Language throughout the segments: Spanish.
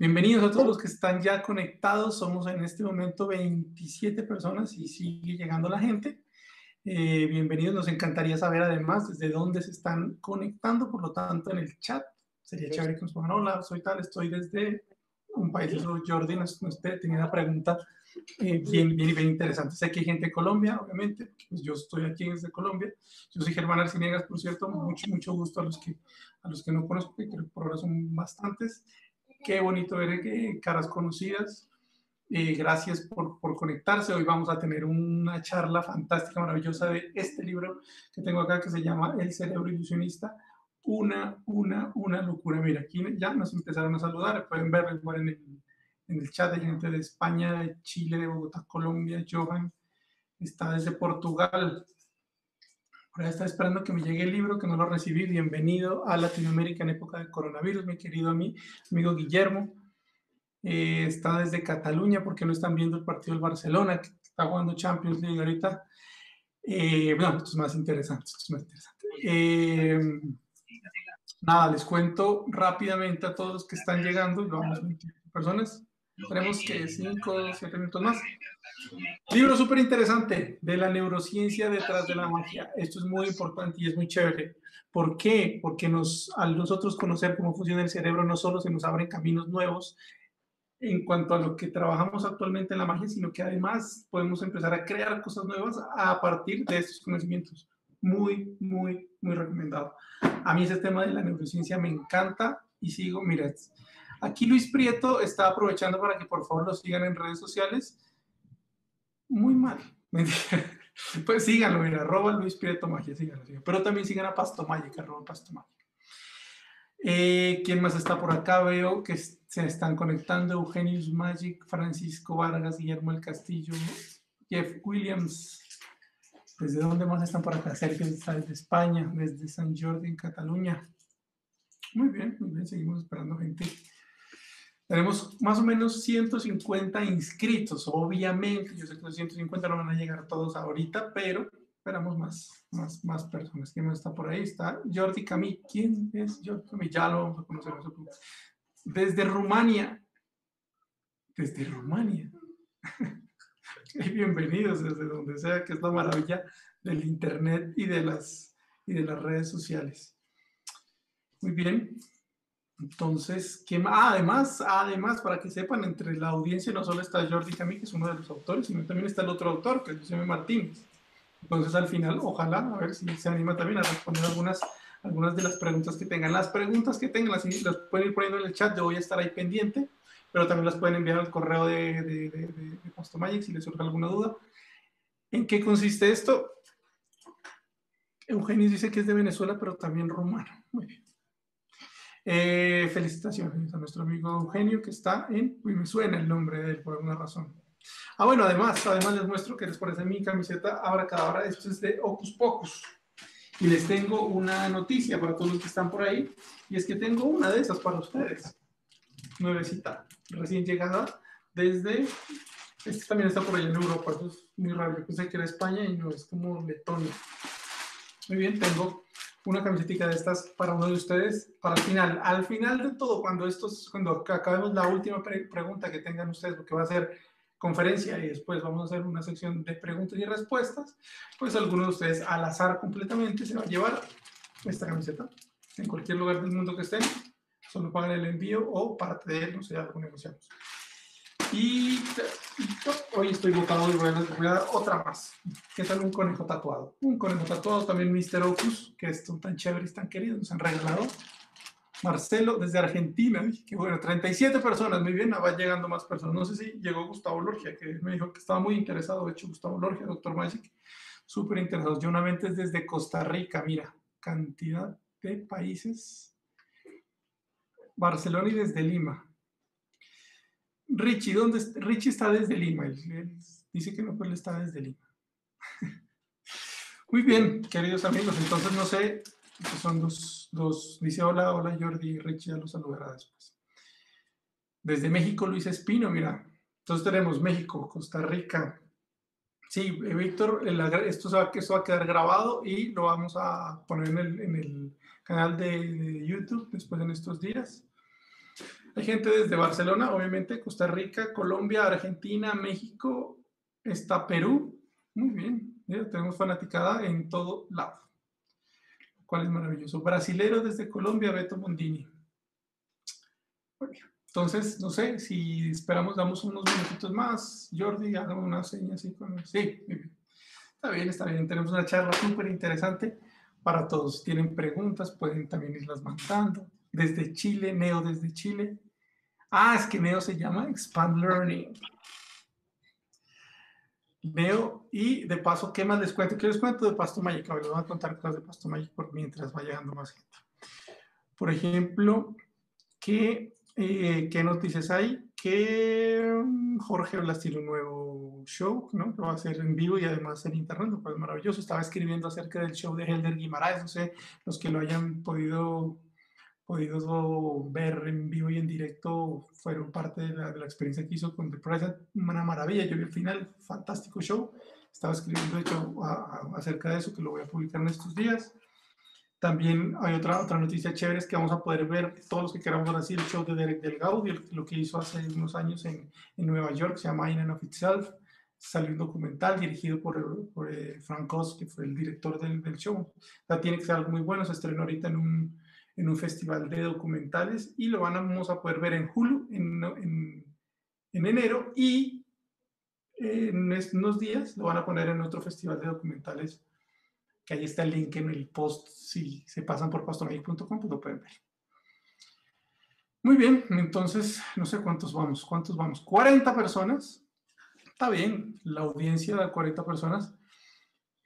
Bienvenidos a todos los que están ya conectados. Somos en este momento 27 personas y sigue llegando la gente. Eh, bienvenidos, nos encantaría saber además desde dónde se están conectando, por lo tanto en el chat. Sería chévere que nos pongan, hola, soy tal, estoy desde un país, de Jordi, tenía una pregunta eh, bien, bien, bien interesante. Sé que hay gente de Colombia, obviamente, pues yo estoy aquí desde Colombia. Yo soy Germán Arciniegas, por cierto, oh. mucho, mucho gusto a los que, a los que no conozco, que por ahora son bastantes. Qué bonito ver caras conocidas. gracias por, conectarse. Hoy vamos a tener una charla fantástica, maravillosa de este libro que tengo acá que se llama El cerebro ilusionista. Una, una, una locura. Mira, aquí ya nos empezaron a saludar. Pueden ver en el, en el chat. Hay gente de España, de Chile, de Bogotá, Colombia, Johan. Está desde Portugal, Ahora está esperando que me llegue el libro, que no lo recibí. Bienvenido a Latinoamérica en época de coronavirus, mi querido amigo Guillermo. Eh, está desde Cataluña porque no están viendo el partido del Barcelona, que está jugando Champions League ahorita. Eh, bueno, esto es más interesante. más interesante. Eh, nada, les cuento rápidamente a todos los que están llegando. Vamos, personas. Tenemos que 5 o 7 minutos más. Libro súper interesante de la neurociencia detrás de la magia. Esto es muy importante y es muy chévere. ¿Por qué? Porque nos, al nosotros conocer cómo funciona el cerebro, no solo se nos abren caminos nuevos en cuanto a lo que trabajamos actualmente en la magia, sino que además podemos empezar a crear cosas nuevas a partir de estos conocimientos. Muy, muy, muy recomendado. A mí ese tema de la neurociencia me encanta y sigo, Mira, Aquí Luis Prieto está aprovechando para que por favor lo sigan en redes sociales muy mal. pues síganlo, mira, arroba Luis Prieto Magia, síganlo, Pero también sigan a Pasto Magic, arroba Pasto eh, ¿Quién más está por acá? Veo que se están conectando Eugenius Magic, Francisco Vargas, Guillermo El Castillo, Jeff Williams. ¿Desde dónde más están por acá? Sergio está desde España, desde San Jordi, en Cataluña. Muy bien, muy bien, seguimos esperando gente. Tenemos más o menos 150 inscritos, obviamente. Yo sé que los 150 no van a llegar todos ahorita, pero esperamos más, más, más personas. ¿Quién más está por ahí? Está Jordi Camí. ¿Quién es Jordi Camí? Ya lo vamos a conocer. Desde Rumania. Desde Rumania. bienvenidos desde donde sea, que es la maravilla del Internet y de las, y de las redes sociales. Muy bien. Entonces, ah, además, además, para que sepan, entre la audiencia no solo está Jordi Camí, que es uno de los autores, sino también está el otro autor, que es llama Martínez. Entonces, al final, ojalá, a ver si se anima también a responder algunas, algunas de las preguntas que tengan. Las preguntas que tengan las, pueden ir poniendo en el chat, yo voy a estar ahí pendiente, pero también las pueden enviar al correo de, de, si les surge alguna duda. ¿En qué consiste esto? Eugenio dice que es de Venezuela, pero también romano Muy bien. Eh, felicitaciones a nuestro amigo Eugenio que está en... Uy, me suena el nombre de él por alguna razón. Ah, bueno, además, además les muestro que les parece mi camiseta cada hora, esto es de Ocus Pocus. Y les tengo una noticia para todos los que están por ahí, y es que tengo una de esas para ustedes. Nuevecita, recién llegada desde... Este también está por ahí en Europa, eso es muy raro. Yo pensé que era España y no, es como Letonia. Muy bien, tengo una camiseta de estas para uno de ustedes para el final. Al final de todo, cuando, estos, cuando acabemos la última pregunta que tengan ustedes, porque va a ser conferencia y después vamos a hacer una sección de preguntas y respuestas, pues algunos de ustedes al azar completamente se va a llevar esta camiseta en cualquier lugar del mundo que estén, solo pagan el envío o parte de no sé, negociamos. Y, hoy estoy votado y voy a, dar otra más. ¿Qué tal un conejo tatuado? Un conejo tatuado, también Mr. Opus, que son tan chéveres, tan queridos, nos han regalado. Marcelo, desde Argentina, que bueno, 37 personas, muy bien, va llegando más personas. No sé si llegó Gustavo Lorgia, que me dijo que estaba muy interesado, de hecho, Gustavo Lorgia, Doctor Magic, súper interesado. interesados. una es desde Costa Rica, mira, cantidad de países. Barcelona y desde Lima. Richie, ¿dónde está? Richie está desde Lima. dice que no, pues él está desde Lima. Muy bien, queridos amigos. Entonces, no sé, son dos, dos. Dice hola, hola Jordi. Richie ya los saludará después. Desde México, Luis Espino, mira. Entonces tenemos México, Costa Rica. Sí, eh, Víctor, esto, va, a quedar grabado y lo vamos a poner en el, canal de, de YouTube después en estos días. Hay gente desde Barcelona, obviamente, Costa Rica, Colombia, Argentina, México, está Perú. Muy bien, tenemos fanaticada en todo lado, lo cual es maravilloso. Brasilero desde Colombia, Beto Mondini. Entonces, no sé, si esperamos, damos unos minutitos más. Jordi, haga una seña así con Sí, bien. Está bien, está bien. Tenemos una charla súper interesante para todos. Si tienen preguntas, pueden también irlas mandando. Desde Chile, Neo desde Chile. Ah, es que Neo se llama Expand Learning. Neo, y de paso, ¿qué más les cuento? ¿Qué les cuento de Pasto Magic? les voy a contar cosas de Pasto Magic mientras va llegando más gente. Por ejemplo, ¿qué, eh, noticias hay? Que mm, Jorge Blas tiene un nuevo show, ¿no? Lo va a hacer en vivo y además en internet, Pues maravilloso. Estaba escribiendo acerca del show de Helder Guimaraes, no sé, los que lo hayan podido podidos ver en vivo y en directo fueron parte de la, experiencia que hizo con The Present. Una maravilla, yo vi el final, fantástico show. Estaba escribiendo de hecho, acerca de eso, que lo voy a publicar en estos días. También hay otra, otra noticia chévere, es que vamos a poder ver todos los que queramos decir el show de Derek Delgado, lo que hizo hace unos años en, en Nueva York, se llama In and of Itself. Salió un documental dirigido por, por eh, Frank Oz, que fue el director del, show. ya tiene que ser algo muy bueno, se estrenó ahorita en un, en un festival de documentales y lo vamos a poder ver en julio, en, enero y en unos días lo van a poner en otro festival de documentales que ahí está el link en el post. Si se pasan por pastomail.com pues lo pueden ver. Muy bien, entonces, no sé cuántos vamos, cuántos vamos. 40 personas, está bien, la audiencia de 40 personas,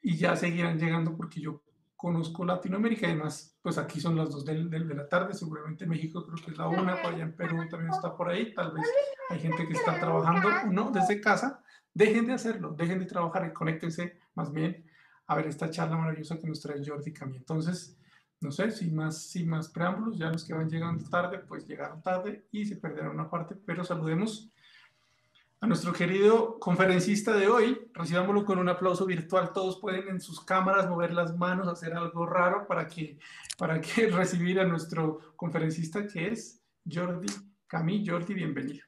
y ya seguirán llegando porque yo conozco Latinoamérica, además, pues aquí son las 2 de, la tarde, seguramente México creo que es la 1, allá en Perú también está por ahí, tal vez hay gente que está trabajando, no, desde casa, dejen de hacerlo, dejen de trabajar y conéctense más bien a ver esta charla maravillosa que nos trae Jordi Cami. Entonces, no sé, sin más, sin más preámbulos, ya los que van llegando tarde, pues llegaron tarde y se perdieron una parte, pero saludemos a nuestro querido conferencista de hoy. Recibámoslo con un aplauso virtual. Todos pueden en sus cámaras mover las manos, hacer algo raro para que, para que recibir a nuestro conferencista que es Jordi Camí. Jordi, bienvenido.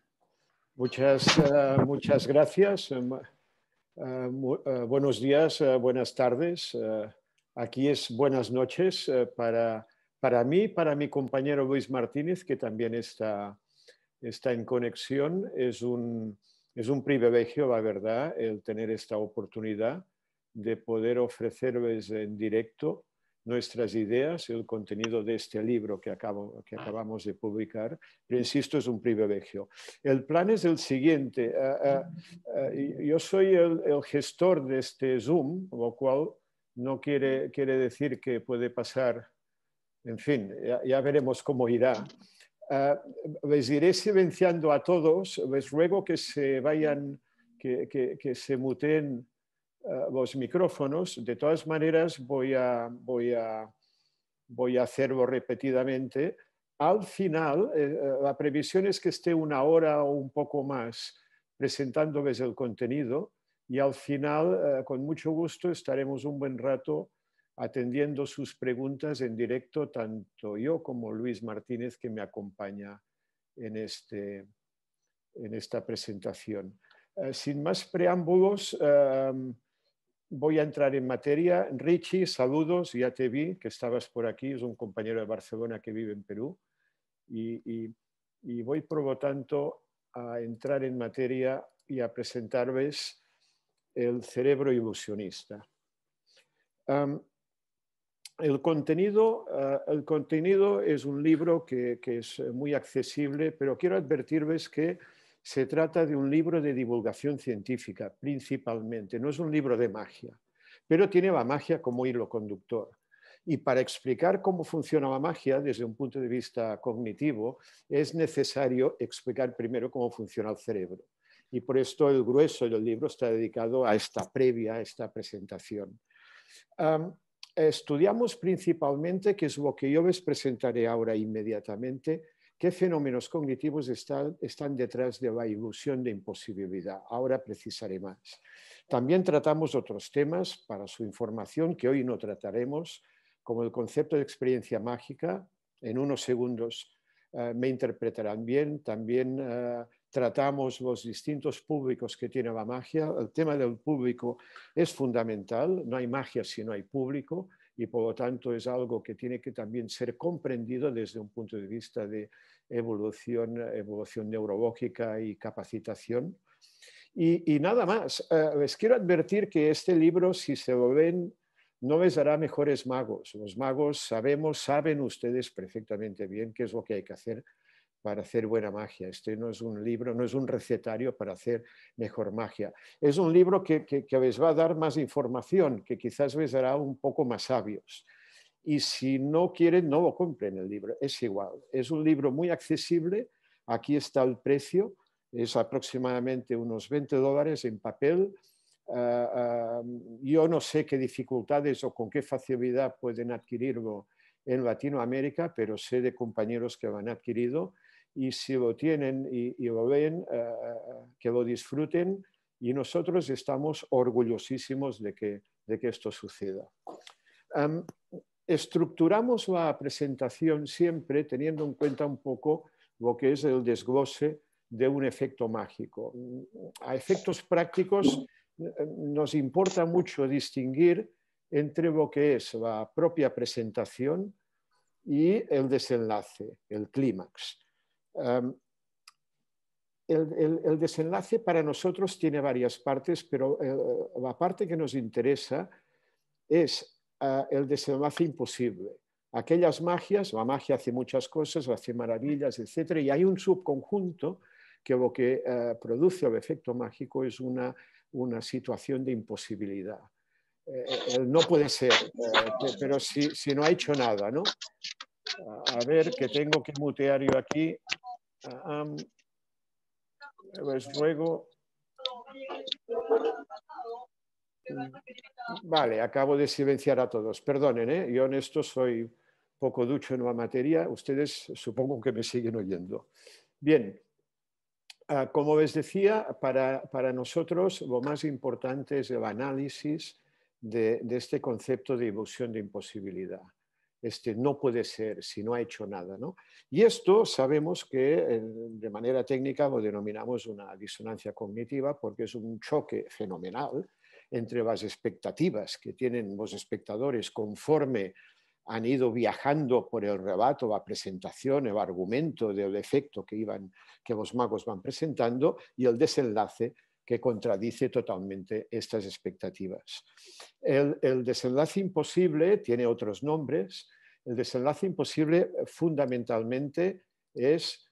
Muchas, eh, muchas gracias. Eh, eh, buenos días, buenas tardes. aquí es buenas noches para, para mí, para mi compañero Luis Martínez, que también está, está en conexión. Es un, es un privilegio, la verdad, el tener esta oportunidad de poder ofrecerles en directo nuestras ideas, y el contenido de este libro que, ah. acabamos de publicar. Pero insisto, es un privilegio. El plan es el siguiente. Eh, eh, eh, yo soy el, gestor de este Zoom, lo cual no quiere, decir que puede pasar, en fin, ya veremos cómo irá. Ah, les iré silenciando a todos, les ruego que se vayan, que, se muteen ah, los micrófonos. De todas maneras, voy a, hacerlo repetidamente. Al final, eh, eh, la previsión es que esté una hora o un poco más presentándoles el contenido y al final, eh, con mucho gusto, estaremos un buen rato atendiendo sus preguntas en directo, tanto yo como Luis Martínez, que me acompaña en, este, en esta presentación. Eh, sin más preámbulos, em, voy a entrar en materia. Richie, saludos, ya te vi, que estabas por aquí, es un compañero de Barcelona que vive en Perú. Y, voy, por tanto, a entrar en materia y a presentarles el cerebro ilusionista. Em, el contenido, eh, el contenido es un libro que, es eh, muy accesible, pero quiero advertirles que se trata de un libro de divulgación científica principalmente, no es un libro de magia, pero tiene la magia como hilo conductor. Y para explicar cómo funciona la magia desde un punto de vista cognitivo, es necesario explicar primero cómo funciona el cerebro. Y por esto el grueso del libro está dedicado a esta previa, a esta presentación estudiamos principalmente, que es lo que yo les presentaré ahora inmediatamente, qué fenómenos cognitivos están, detrás de la ilusión de imposibilidad. Ahora precisaré más. También tratamos otros temas para su información que hoy no trataremos, como el concepto de experiencia mágica. En unos segundos eh, me interpretarán bien. También eh, tratamos los distintos públicos que tiene la magia. El tema del público es fundamental, no hay magia si no hay público y por lo tanto es algo que tiene que también ser comprendido desde un punto de vista de evolución, evolución neurológica y capacitación. Y, nada más, eh, les quiero advertir que este libro, si se lo ven, no les hará mejores magos. Los magos sabemos, saben ustedes perfectamente bien qué es lo que hay que hacer para hacer buena magia. Este no es un libro, no es un recetario para hacer mejor magia. Es un libro que, que, que les va a dar más información, que quizás les hará un poco más sabios. Y si no quieren, no lo compren el libro, es igual. Es un libro muy accesible, aquí está el precio, es aproximadamente unos 20 dólares en papel. Ah, ah, yo no sé qué dificultades o con qué facilidad pueden adquirirlo en Latinoamérica, pero sé de compañeros que lo han adquirido y si lo tienen y, lo ven, eh, eh, que lo disfruten y nosotros estamos orgullosísimos de que, de que esto suceda. estructuramos la presentación siempre teniendo en cuenta un poco lo que es el desglose de un efecto mágico. A efectos prácticos eh, nos importa mucho distinguir entre lo que es la propia presentación y el desenlace, el clímax el, desenlace para nosotros tiene varias partes, pero eh, la parte que nos interesa es ah, el desenlace imposible. Aquellas magias, la magia hace muchas cosas, hace maravillas, etc. Y hay un subconjunto que lo que ah, produce el efecto mágico es una, situación de imposibilidad. Eh, no puede ser, eh, pero si, si, no ha hecho nada, ¿no? A ver, que tengo que mutear yo aquí. Um, Vale, acabo de silenciar a todos. Perdonen, ¿eh? yo en esto soy poco ducho en la materia. Ustedes supongo que me siguen oyendo. Bien, ah, como les decía, para, nosotros lo más importante es el análisis de, de este concepto de ilusión de imposibilidad este, no puede ser si no ha hecho nada. ¿no? Y esto sabemos que de manera técnica lo denominamos una disonancia cognitiva porque es un choque fenomenal entre las expectativas que tienen los espectadores conforme han ido viajando por el rebato, la presentación, el argumento del efecto que, que los magos van presentando y el desenlace que contradice totalmente estas expectativas. El, desenlace imposible tiene otros nombres. El desenlace imposible fundamentalmente es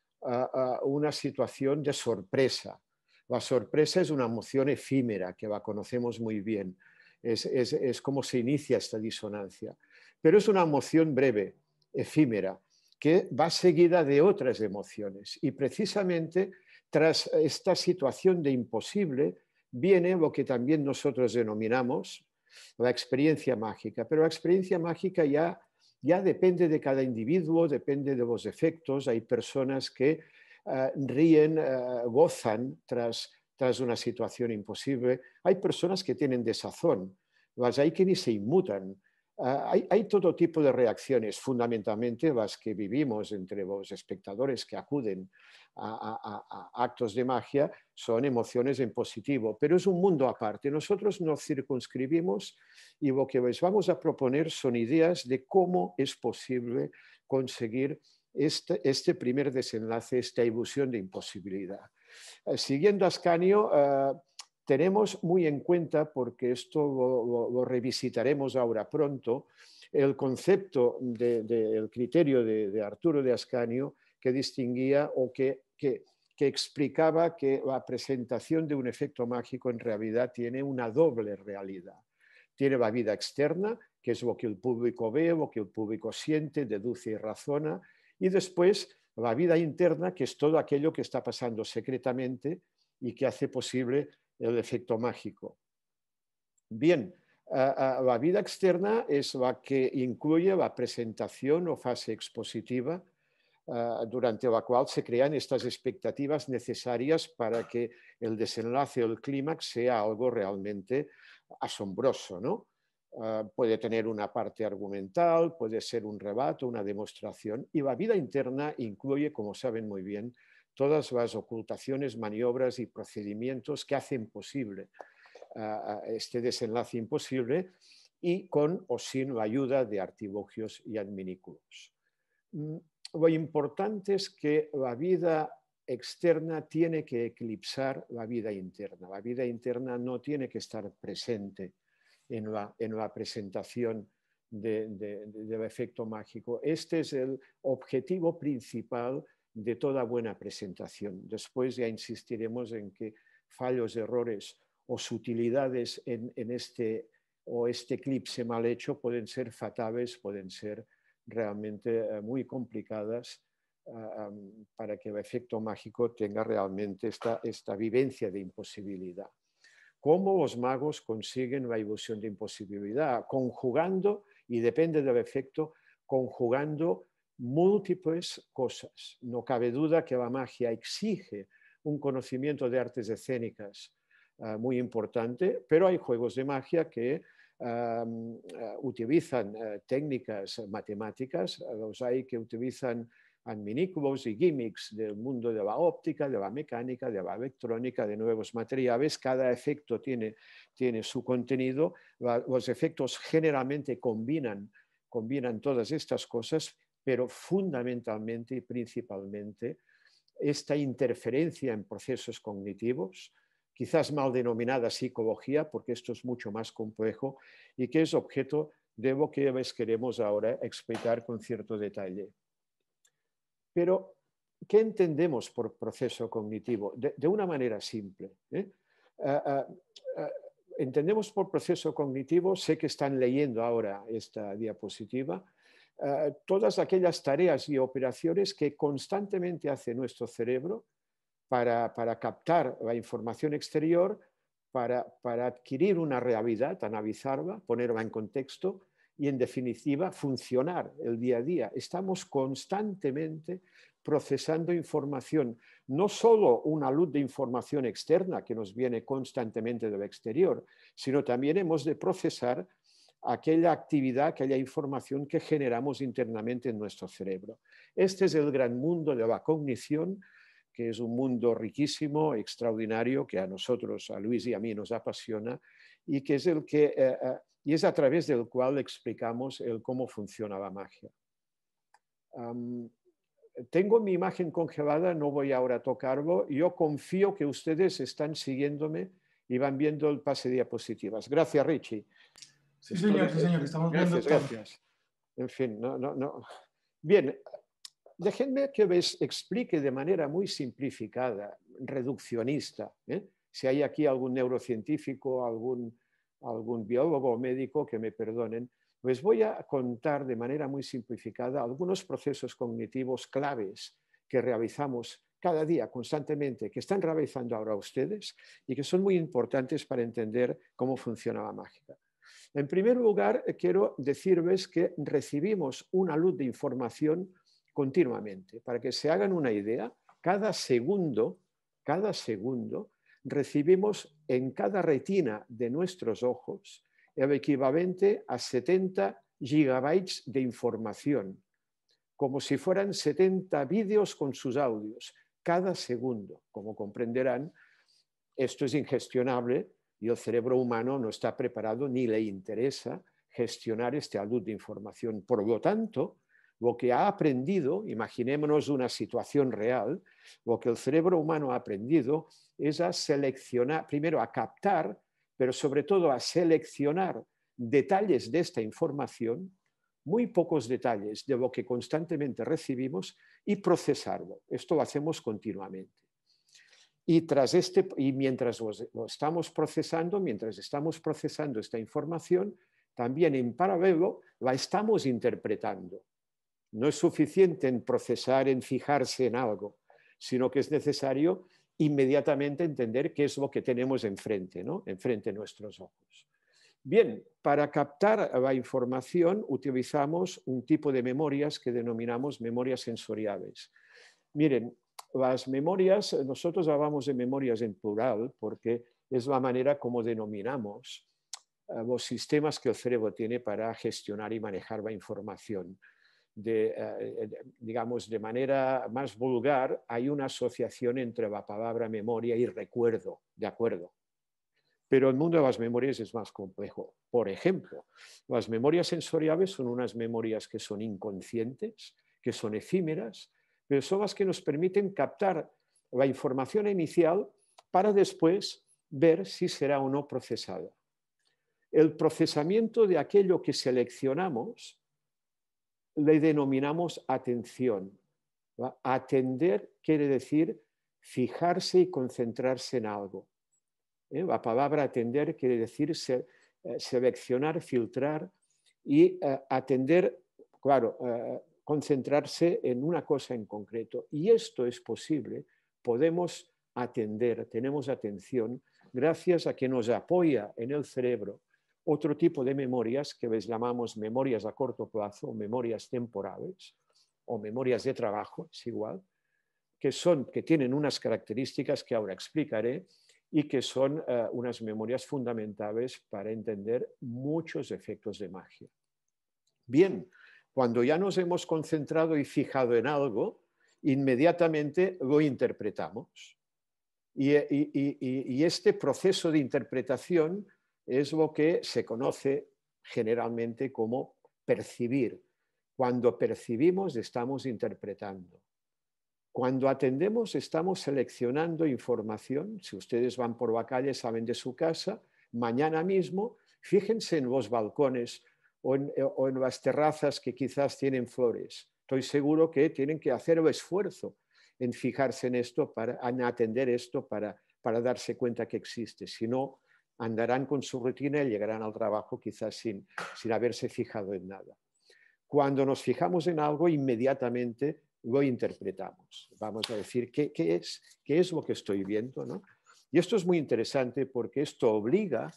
una situación de sorpresa. La sorpresa es una emoción efímera que la conocemos muy bien. Es, es como se inicia esta disonancia. Pero es una emoción breve, efímera, que va seguida de otras emociones. Y precisamente tras esta situación de imposible viene lo que también nosotros denominamos la experiencia mágica, pero la experiencia mágica ya, ya depende de cada individuo, depende de los efectos, hay personas que eh, ríen, eh, gozan tras, tras una situación imposible, hay personas que tienen desazón, las hay que ni se inmutan, eh, hay, hay, todo tipo de reacciones, fundamentalmente las que vivimos entre los espectadores que acuden actos de magia son emociones en positivo, pero es un mundo aparte. Nosotros nos circunscribimos y lo que vamos a proponer son ideas de cómo es posible conseguir este, este primer desenlace, esta ilusión de imposibilidad. Eh, siguiendo Ascanio, eh, tenemos muy en cuenta, porque esto lo, revisitaremos ahora pronto, el concepto del criterio de Arturo de Ascanio, que distinguía o que que, explicaba que la presentación de un efecto mágico en realidad tiene una doble realidad. Tiene la vida externa, que es lo que el público ve, lo que el público siente, deduce y razona, y después la vida interna, que es todo aquello que está pasando secretamente y que hace posible el efecto mágico. Bien, la vida externa es la que incluye la presentación o fase expositiva eh, durante la cual se crean estas expectativas necesarias para que el desenlace o el clímax sea algo realmente asombroso. ¿no? Eh, puede tener una parte argumental, puede ser un rebato, una demostración, y la vida interna incluye, como saben muy bien, todas las ocultaciones, maniobras y procedimientos que hacen posible eh, este desenlace imposible y con o sin la ayuda de artibugios y adminículos mm, lo importante es que la vida externa tiene que eclipsar la vida interna. La vida interna no tiene que estar presente en la, presentación del efecto mágico. Este es el objetivo principal de toda buena presentación. Después ya insistiremos en que fallos, errores o sutilidades en, en este o este eclipse mal hecho pueden ser fatales, pueden ser realmente eh, muy complicadas ah, ah, para que el efecto mágico tenga realmente esta, esta vivencia de imposibilidad. ¿Cómo los magos consiguen la ilusión de imposibilidad? Conjugando, y depende del efecto, conjugando múltiples cosas. No cabe duda que la magia exige un conocimiento de artes escénicas ah, muy importante, pero hay juegos de magia que Em, eh, utilizan eh, técnicas matemáticas, los eh, hay que utilizan adminículos y gimmicks del mundo de la óptica, de la mecánica, de la electrónica, de nuevos materiales. Cada efecto tiene, su contenido. los efectos generalmente combinan todas estas cosas, pero fundamentalmente y principalmente esta interferencia en procesos cognitivos, quizás mal denominada psicología, porque esto es mucho más complejo y que es objeto de lo que veces queremos ahora explicar con cierto detalle. Pero, ¿qué entendemos por proceso cognitivo? De, una manera simple. ¿eh? Ah, ah, ah, entendemos por proceso cognitivo, sé que están leyendo ahora esta diapositiva, todas aquellas tareas y operaciones que constantemente hace nuestro cerebro para, captar la información exterior, para, para adquirir una realidad, analizarla, ponerla en contexto y, en definitiva, funcionar el día a día. Estamos constantemente procesando información, no solo una luz de información externa que nos viene constantemente del exterior, sino también hemos de procesar aquella actividad, aquella información que generamos internamente en nuestro cerebro. Este es el gran mundo de la cognición que es un mundo riquísimo, extraordinario, que a nosotros, a Luis y a mí nos apasiona y que es el que eh, eh, y es a través del cual explicamos el cómo funciona la magia. tengo mi imagen congelada, no voy ahora a tocarlo. Yo confío que ustedes están siguiéndome y van viendo el pase de diapositivas. Gracias, Richie. Sí, señor, sí, señor, estamos gracias, viendo. Gracias. En fin, no, no, no. Bien, Déjenme que les explique de manera muy simplificada, reduccionista. ¿eh? Si hay aquí algún neurocientífico, algún, algún biólogo o médico que me perdonen, les voy a contar de manera muy simplificada algunos procesos cognitivos claves que realizamos cada día constantemente, que están realizando ahora ustedes y que son muy importantes para entender cómo funciona la mágica. En primer lugar, quiero decirles que recibimos una luz de información continuamente. Para que se hagan una idea, cada segundo, cada segundo, recibimos en cada retina de nuestros ojos el equivalente a 70 gigabytes de información, como si fueran 70 vídeos con sus audios, cada segundo. Como comprenderán, esto es ingestionable y el cerebro humano no está preparado ni le interesa gestionar este alud de información. Por lo tanto, lo que ha aprendido, imaginémonos una situación real, lo que el cerebro humano ha aprendido es a seleccionar, primero a captar, pero sobre todo a seleccionar detalles de esta información, muy pocos detalles de lo que constantemente recibimos y procesarlo. Esto lo hacemos continuamente. Y, tras este, y mientras lo estamos procesando, mientras estamos procesando esta información, también en paralelo la estamos interpretando. No es suficiente en procesar, en fijarse en algo, sino que es necesario inmediatamente entender qué es lo que tenemos enfrente, ¿no? enfrente de nuestros ojos. Bien, para captar la información utilizamos un tipo de memorias que denominamos memorias sensoriales. Miren, las memorias, nosotros hablamos de memorias en plural porque es la manera como denominamos eh, los sistemas que el cerebro tiene para gestionar y manejar la información de, eh, eh, digamos, de manera más vulgar, hay una asociación entre la palabra memoria y recuerdo, ¿de acuerdo? Pero el mundo de las memorias es más complejo. Por ejemplo, las memorias sensoriales son unas memorias que son inconscientes, que son efímeras, pero son las que nos permiten captar la información inicial para después ver si será o no procesada. El procesamiento de aquello que seleccionamos le denominamos atención. Atender quiere decir fijarse y concentrarse en algo. ¿eh? La palabra atender quiere decir eh, seleccionar, filtrar y eh, atender, claro, concentrarse en una cosa en concreto. Y esto es posible, podemos atender, tenemos atención, gracias a que nos apoya en el cerebro otro tipo de memorias que les llamamos memorias a corto plazo, memorias temporales o memorias de trabajo, es igual, que, son, que tienen unas características que ahora explicaré y que son eh, unas memorias fundamentales para entender muchos efectos de magia. Bien, cuando ya nos hemos concentrado y fijado en algo, inmediatamente lo interpretamos. y este proceso de interpretación es lo que se conoce generalmente como percibir. Cuando percibimos estamos interpretando. Cuando atendemos estamos seleccionando información. Si ustedes van por la calle, saben de su casa, mañana mismo, fíjense en los balcones eh, o en, las terrazas que quizás tienen flores. Estoy seguro que tienen que hacer el esfuerzo en fijarse en esto, para, en atender esto, para, para darse cuenta que existe. Si no, andarán con su rutina y llegarán al trabajo quizás sin, sin haberse fijado en nada. Cuando nos fijamos en algo, inmediatamente lo interpretamos. Vamos a decir, ¿qué, qué es? ¿Qué es lo que estoy viendo? ¿no? Y esto es muy interesante porque esto obliga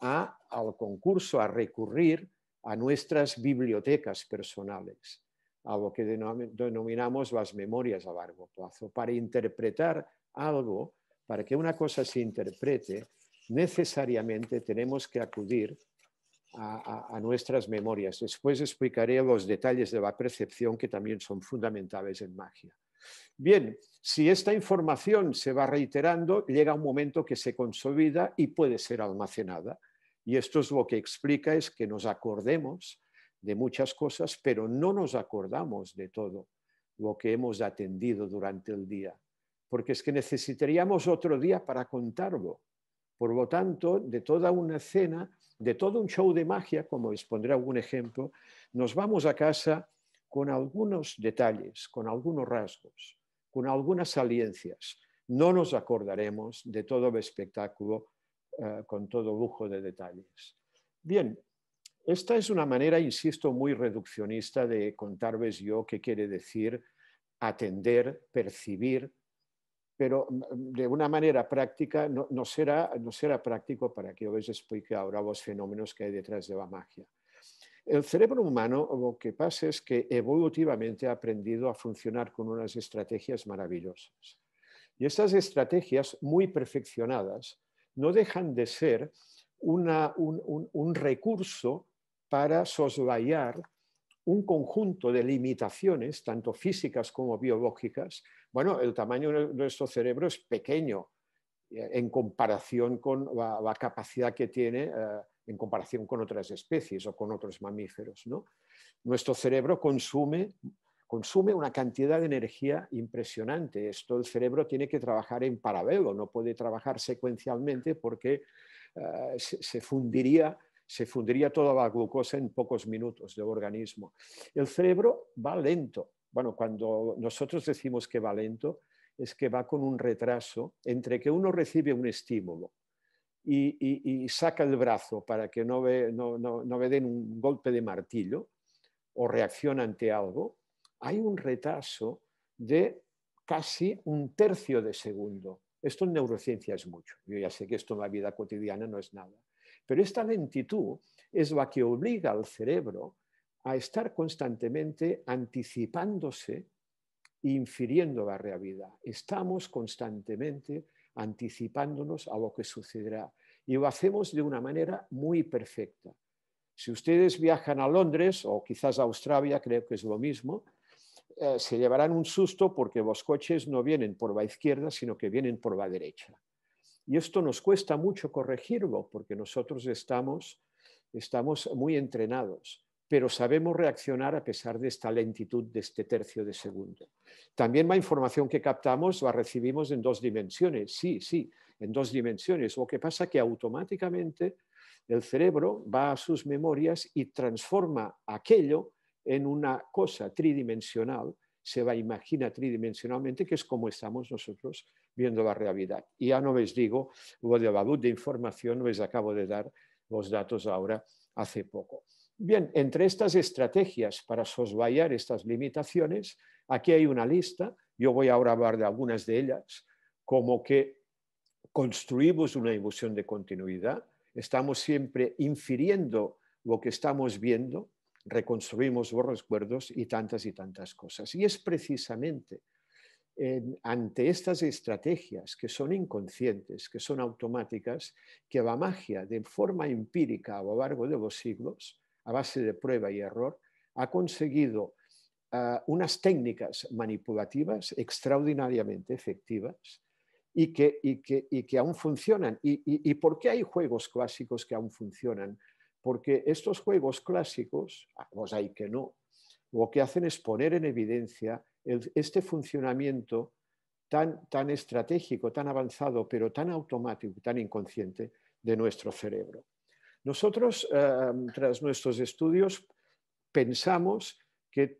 a, al concurso a recurrir a nuestras bibliotecas personales, a lo que denominamos las memorias a largo plazo, para interpretar algo, para que una cosa se interprete, necesariamente tenemos que acudir a, nuestras memorias. Después explicaré los detalles de la percepción que también son fundamentales en magia. Bien, si esta información se va reiterando, llega un momento que se consolida y puede ser almacenada. Y esto es lo que explica es que nos acordemos de muchas cosas, pero no nos acordamos de todo lo que hemos atendido durante el día, porque es que necesitaríamos otro día para contarlo por lo tanto, de toda una escena, de todo un show de magia, como expondré algún ejemplo, nos vamos a casa con algunos detalles, con algunos rasgos, con algunas saliencias. No nos acordaremos de todo el espectáculo eh, con todo lujo de detalles. Bien, esta es una manera, insisto, muy reduccionista de contarles yo qué quiere decir atender, percibir pero mm, mm, de una manera práctica no, será, no práctico para que yo les explique ahora los fenómenos que hay detrás de la magia. El cerebro humano lo que pasa es que evolutivamente ha aprendido a funcionar con unas estrategias maravillosas. Y estas estrategias muy perfeccionadas no dejan de ser un recurso para soslayar un conjunto de limitaciones, tanto físicas como biológicas. Bueno, el tamaño de nuestro cerebro es pequeño eh, en comparación con la, capacidad que tiene eh, en comparación con otras especies o con otros mamíferos. ¿no? Nuestro cerebro consume, una cantidad de energía impresionante. Esto el cerebro tiene que trabajar en paralelo, no puede trabajar secuencialmente porque eh, se fundiría se fundiría toda la glucosa en pocos minutos del organismo. El cerebro va lento. Bueno, cuando nosotros decimos que va lento, es que va con un retraso entre que uno recibe un estímulo y, saca el brazo para que no, ve, no, no, no me den un golpe de martillo o reacciona ante algo, hay un retraso de casi un tercio de segundo. Esto en neurociencia es mucho. Yo ya sé que esto en la vida cotidiana no es nada. Pero esta lentitud es la que obliga al cerebro a estar constantemente anticipándose e infiriendo la realidad. Estamos constantemente anticipándonos a lo que sucederá y lo hacemos de una manera muy perfecta. Si ustedes viajan a Londres o quizás a Australia, creo que es lo mismo, eh, se llevarán un susto porque los coches no vienen por la izquierda, sino que vienen por la derecha. Y esto nos cuesta mucho corregirlo porque nosotros estamos, muy entrenados, pero sabemos reaccionar a pesar de esta lentitud de este tercio de segundo. También la información que captamos la recibimos en dos dimensiones, sí, sí, en dos dimensiones. Lo que pasa que automáticamente el cerebro va a sus memorias y transforma aquello en una cosa tridimensional, se va imagina tridimensionalmente, que es como estamos nosotros viendo la realidad. Y ya no les digo lo de la de información, les acabo de dar los datos ahora hace poco. Bien, entre estas estrategias para soslayar estas limitaciones, aquí hay una lista, yo voy ahora a hablar de algunas de ellas, como que construimos una ilusión de continuidad, estamos siempre infiriendo lo que estamos viendo, reconstruimos los recuerdos y tantas y tantas cosas. Y es precisamente ante estas estrategias que son inconscientes, que son automáticas, que la magia, de forma empírica a lo largo de los siglos, a base de prueba y error, ha conseguido ah, unas técnicas manipulativas extraordinariamente efectivas y que, aún funcionan. Y, ¿Y por qué hay juegos clásicos que aún funcionan? Porque estos juegos clásicos, pues hay que no, lo que hacen es poner en evidencia este funcionamiento tan, estratégico, tan avanzado, pero tan automático, tan inconsciente de nuestro cerebro. Nosotros, eh, tras nuestros estudios, pensamos eh,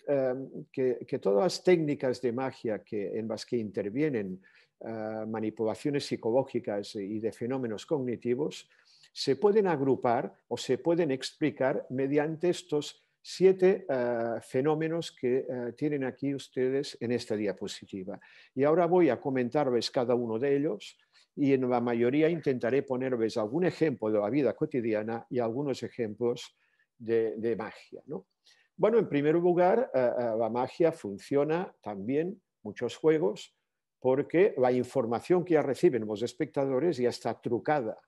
que, todas las técnicas de magia en las que intervienen eh, manipulaciones psicológicas y de fenómenos cognitivos se pueden agrupar o se pueden explicar mediante estos siete ah, fenómenos que ah, tienen aquí ustedes en esta diapositiva. Y ahora voy a comentarles cada uno de ellos y en la mayoría intentaré ponerles algún ejemplo de la vida cotidiana y algunos ejemplos de, magia. ¿no? Bueno, en primer lugar, ah, la magia funciona también, muchos juegos, porque la información que ya reciben los espectadores ya está trucada.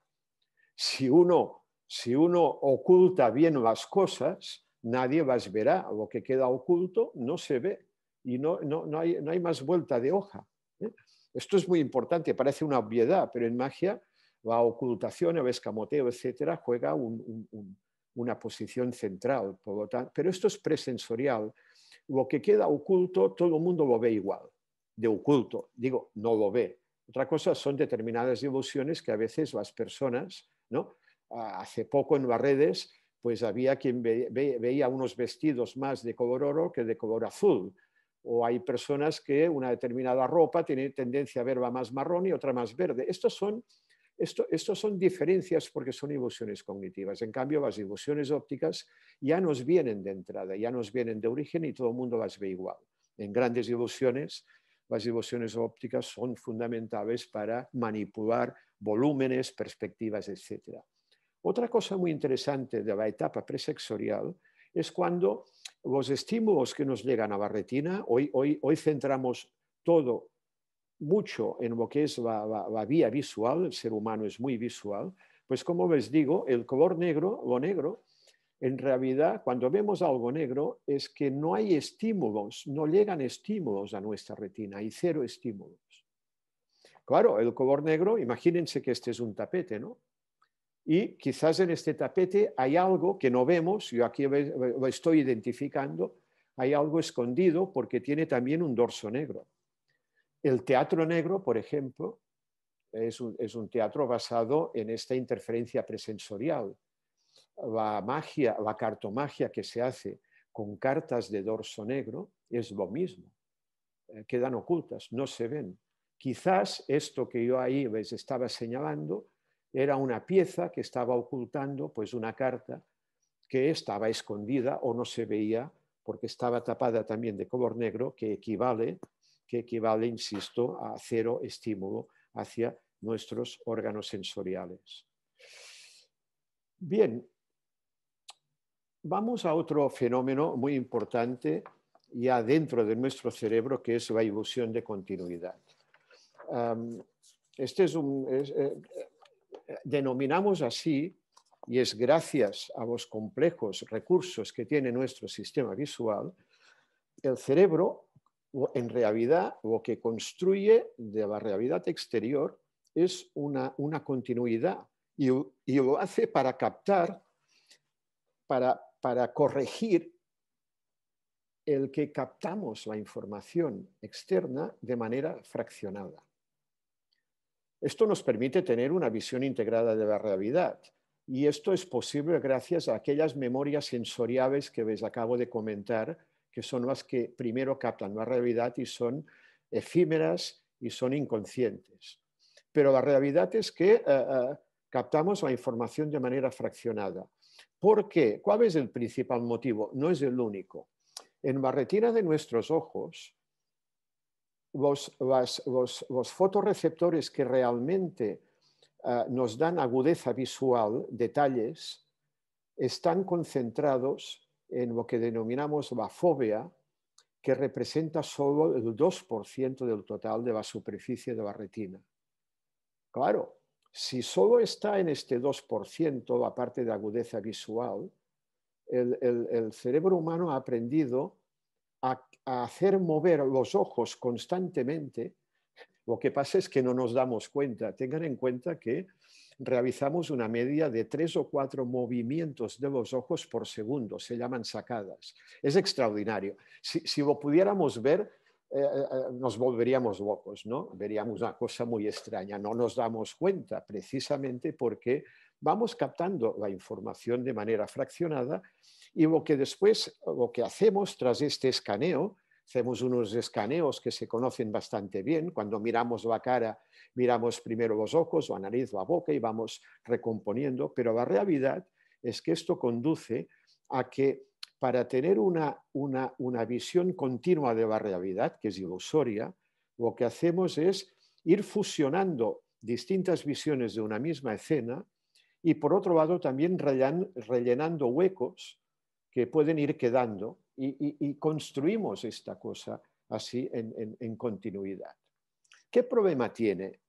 Si uno, si uno oculta bien las cosas, nadie más verá, lo que queda oculto no se ve y no, hay, más vuelta de hoja. ¿eh? Esto es muy importante, parece una obviedad, pero en magia la ocultación, el escamoteo, etcétera, juega una posición central. pero esto es presensorial. Lo que queda oculto, todo el mundo lo ve igual, de oculto. Digo, no lo ve. Otra cosa son determinadas ilusiones que a veces las personas, ¿no? Ah, hace poco en las redes pues había quien veía unos vestidos más de color oro que de color azul. O hay personas que una determinada ropa tiene tendencia a verla más marrón y otra más verde. Estos son, son diferencias porque son ilusiones cognitivas. En cambio, las ilusiones ópticas ya nos vienen de entrada, ya nos vienen de origen y todo el mundo las ve igual. En grandes ilusiones, las ilusiones ópticas son fundamentales para manipular volúmenes, perspectivas, etcétera. Otra cosa muy interesante de la etapa presexorial es cuando los estímulos que nos llegan a la retina, hoy, centramos todo mucho en lo que es la, vía visual, el ser humano es muy visual, pues como les digo, el color negro, lo negro, en realidad cuando vemos algo negro es que no hay estímulos, no llegan estímulos a nuestra retina, hay cero estímulos. Claro, el color negro, imagínense que este es un tapete, ¿no? Y quizás en este tapete hay algo que no vemos, yo aquí lo estoy identificando, hay algo escondido porque tiene también un dorso negro. El teatro negro, por ejemplo, es un, teatro basado en esta interferencia presensorial. La magia, la cartomagia que se hace con cartas de dorso negro es lo mismo. Eh, quedan ocultas, no se ven. Quizás esto que yo ahí les estaba señalando era una pieza que estaba ocultando pues una carta que estaba escondida o no se veía porque estaba tapada también de color negro que equivale que equivale insisto a cero estímulo hacia nuestros órganos sensoriales. Bien, vamos a otro fenómeno muy importante ya dentro de nuestro cerebro que es la ilusión de continuidad. este es un, eh, denominamos así, y es gracias a los complejos recursos que tiene nuestro sistema visual, el cerebro en realidad lo que construye de la realidad exterior es una, continuidad y, lo hace para captar, para corregir el que captamos la información externa de manera fraccionada. Esto nos permite tener una visión integrada de la realidad y esto es posible gracias a aquellas memorias sensoriales que les acabo de comentar, que son las que primero captan la realidad y son efímeras y son inconscientes. Pero la realidad es que eh, eh, captamos la información de manera fraccionada. ¿Por qué? ¿Cuál es el principal motivo? No es el único. En la retina de nuestros ojos los, fotorreceptores que realmente eh, nos dan agudeza visual, detalles, están concentrados en lo que denominamos la fobia, que representa solo el 2% del total de la superficie de la retina. Claro, si solo está en este 2% la parte de agudeza visual, el, el cerebro humano ha aprendido a, hacer mover los ojos constantemente, lo que pasa es que no nos damos cuenta. Tengan en cuenta que realizamos una media de tres o cuatro movimientos de los ojos por segundo, se llaman sacadas. Es extraordinario. Si, lo pudiéramos ver, eh, eh, nos volveríamos locos, ¿no? Veríamos una cosa muy extraña. No nos damos cuenta precisamente porque vamos captando la información de manera fraccionada y lo que después, lo que hacemos tras este escaneo, hacemos unos escaneos que se conocen bastante bien. Cuando miramos la cara, miramos primero los ojos, la nariz, la boca y vamos recomponiendo. Pero la realidad es que esto conduce a que para tener una, una, una visión continua de la realidad, que es ilusoria, lo que hacemos es ir fusionando distintas visiones de una misma escena y por otro lado también rellenando huecos pueden ir quedando y, construimos esta cosa así en, continuidad. ¿Qué problema tiene?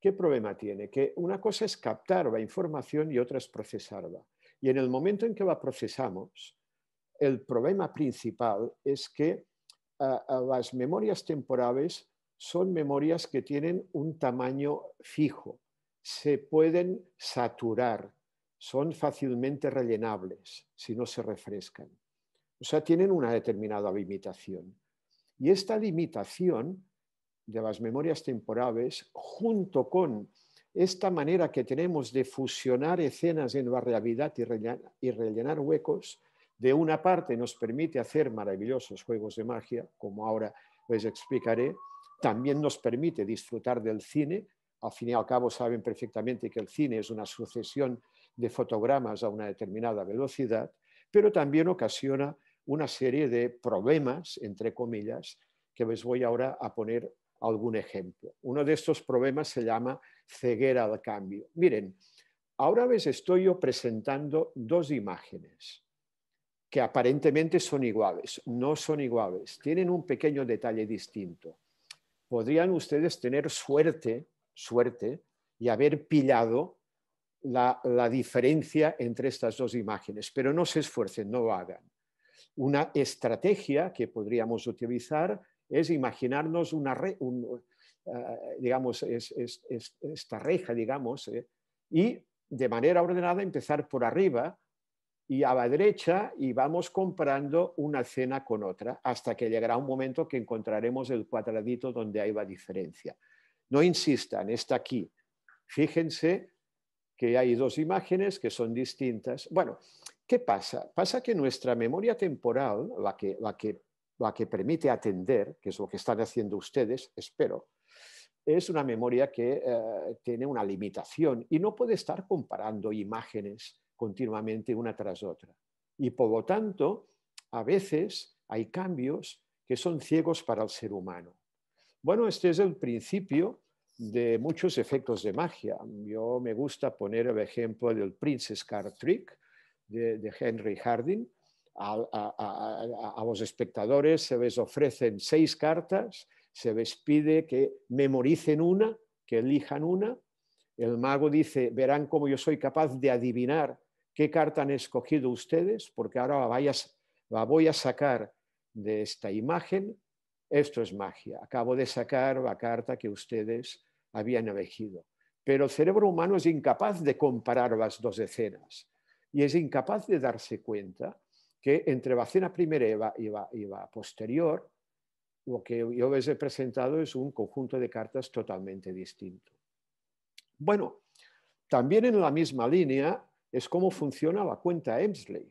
¿Qué problema tiene? Que una cosa es captar la información y otra es procesarla. Y en el momento en que la procesamos, el problema principal es que las memorias temporales son memorias que tienen un tamaño fijo, se pueden saturar, son fácilmente rellenables si no se refrescan. O sea, tienen una determinada limitación. Y esta limitación de las memorias temporales, junto con esta manera que tenemos de fusionar escenas en la realidad y rellenar, huecos, de una parte nos permite hacer maravillosos juegos de magia, como ahora les explicaré, también nos permite disfrutar del cine. Al fin y al cabo saben perfectamente que el cine es una sucesión de fotogramas a una determinada velocidad, pero también ocasiona una serie de problemas, entre comillas, que les voy ahora a poner algún ejemplo. Uno de estos problemas se llama ceguera al cambio. Miren, ahora les estoy yo presentando dos imágenes que aparentemente son iguales, no son iguales, tienen un pequeño detalle distinto. Podrían ustedes tener suerte, suerte, y haber pillado la, diferencia entre estas dos imágenes, pero no se esfuercen, no lo hagan. Una estrategia que podríamos utilizar es imaginarnos una eh, digamos, esta reja, digamos, eh, y de manera ordenada empezar por arriba y a la derecha y vamos comprando una cena con otra hasta que llegará un momento que encontraremos el cuadradito donde hay la diferencia. No insistan, está aquí. Fíjense que hay dos imágenes que son distintas. Bueno, ¿qué pasa? Pasa que nuestra memoria temporal, la que, permite atender, que es lo que están haciendo ustedes, espero, es una memoria que eh, tiene una limitación y no puede estar comparando imágenes continuamente una tras otra. Y por lo tanto, a veces hay cambios que son ciegos para el ser humano. Bueno, este es el principio de muchos efectos de magia. Yo me gusta poner el ejemplo del Princess Card Trick de, Henry Harding. A, los espectadores se les ofrecen seis cartas, se les pide que memoricen una, que elijan una. El mago dice, verán cómo yo soy capaz de adivinar qué carta han escogido ustedes, porque ahora voy a sacar de esta imagen. Esto es magia. Acabo de sacar la carta que ustedes habían elegido. Pero el cerebro humano es incapaz de comparar las dos escenas y es incapaz de darse cuenta que entre la escena primera y la, posterior, lo que yo les he presentado es un conjunto de cartas totalmente distinto. Bueno, también en la misma línea es cómo funciona la cuenta Emsley.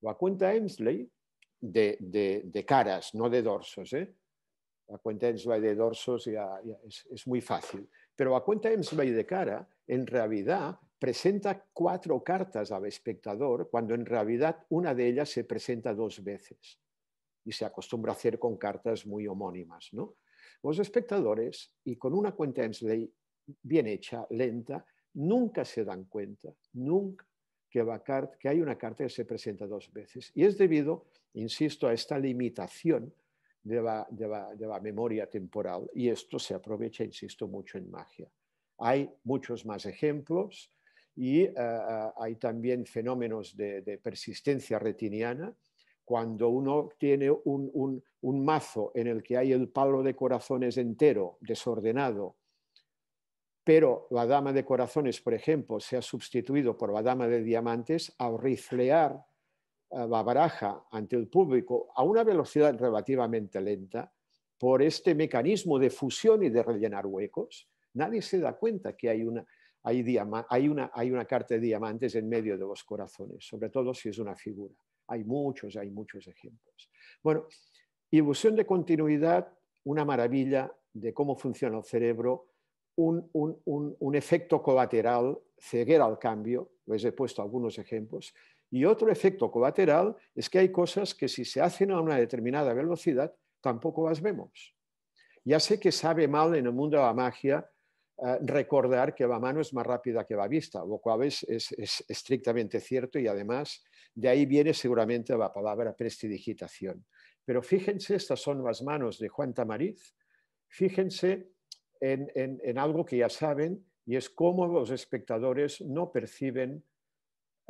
La cuenta Emsley de, de, de caras, no de dorsos. ¿eh? La cuenta Ensley de dorsos es, muy fácil. Pero la cuenta Emsley de cara, en realidad, presenta cuatro cartas al espectador, cuando en realidad una de ellas se presenta dos veces. Y se acostumbra a hacer con cartas muy homónimas. ¿no? Los espectadores, y con una cuenta Ensley bien hecha, lenta, nunca se dan cuenta, nunca, que, que hay una carta que se presenta dos veces. Y es debido, insisto, a esta limitación de la, memoria temporal. Y esto se aprovecha, insisto, mucho en magia. Hay muchos más ejemplos y eh, eh, hay también fenómenos de, persistencia retiniana. Cuando uno tiene un, un mazo en el que hay el palo de corazones entero, desordenado, pero la dama de corazones, por ejemplo, se ha sustituido por la dama de diamantes, a riflear la eh, baraja ante el público a una velocidad relativamente lenta por este mecanismo de fusión y de rellenar huecos, nadie se da cuenta que hay una, carta de diamantes en medio de los corazones, sobre todo si es una figura. Hay muchos, hay muchos ejemplos. Bueno, ilusión de continuidad, una maravilla de cómo funciona el cerebro, un, un, un, un efecto colateral, ceguera al cambio, les he puesto algunos ejemplos, y otro efecto colateral es que hay cosas que si se hacen a una determinada velocidad, tampoco las vemos. Ya sé que sabe mal en el mundo de la magia eh, recordar que la mano es más rápida que la vista, lo cual es, es, es estrictamente cierto y además de ahí viene seguramente la palabra prestidigitación. Pero fíjense, estas son las manos de Juan Tamariz, fíjense en, algo que ya saben y es cómo los espectadores no perciben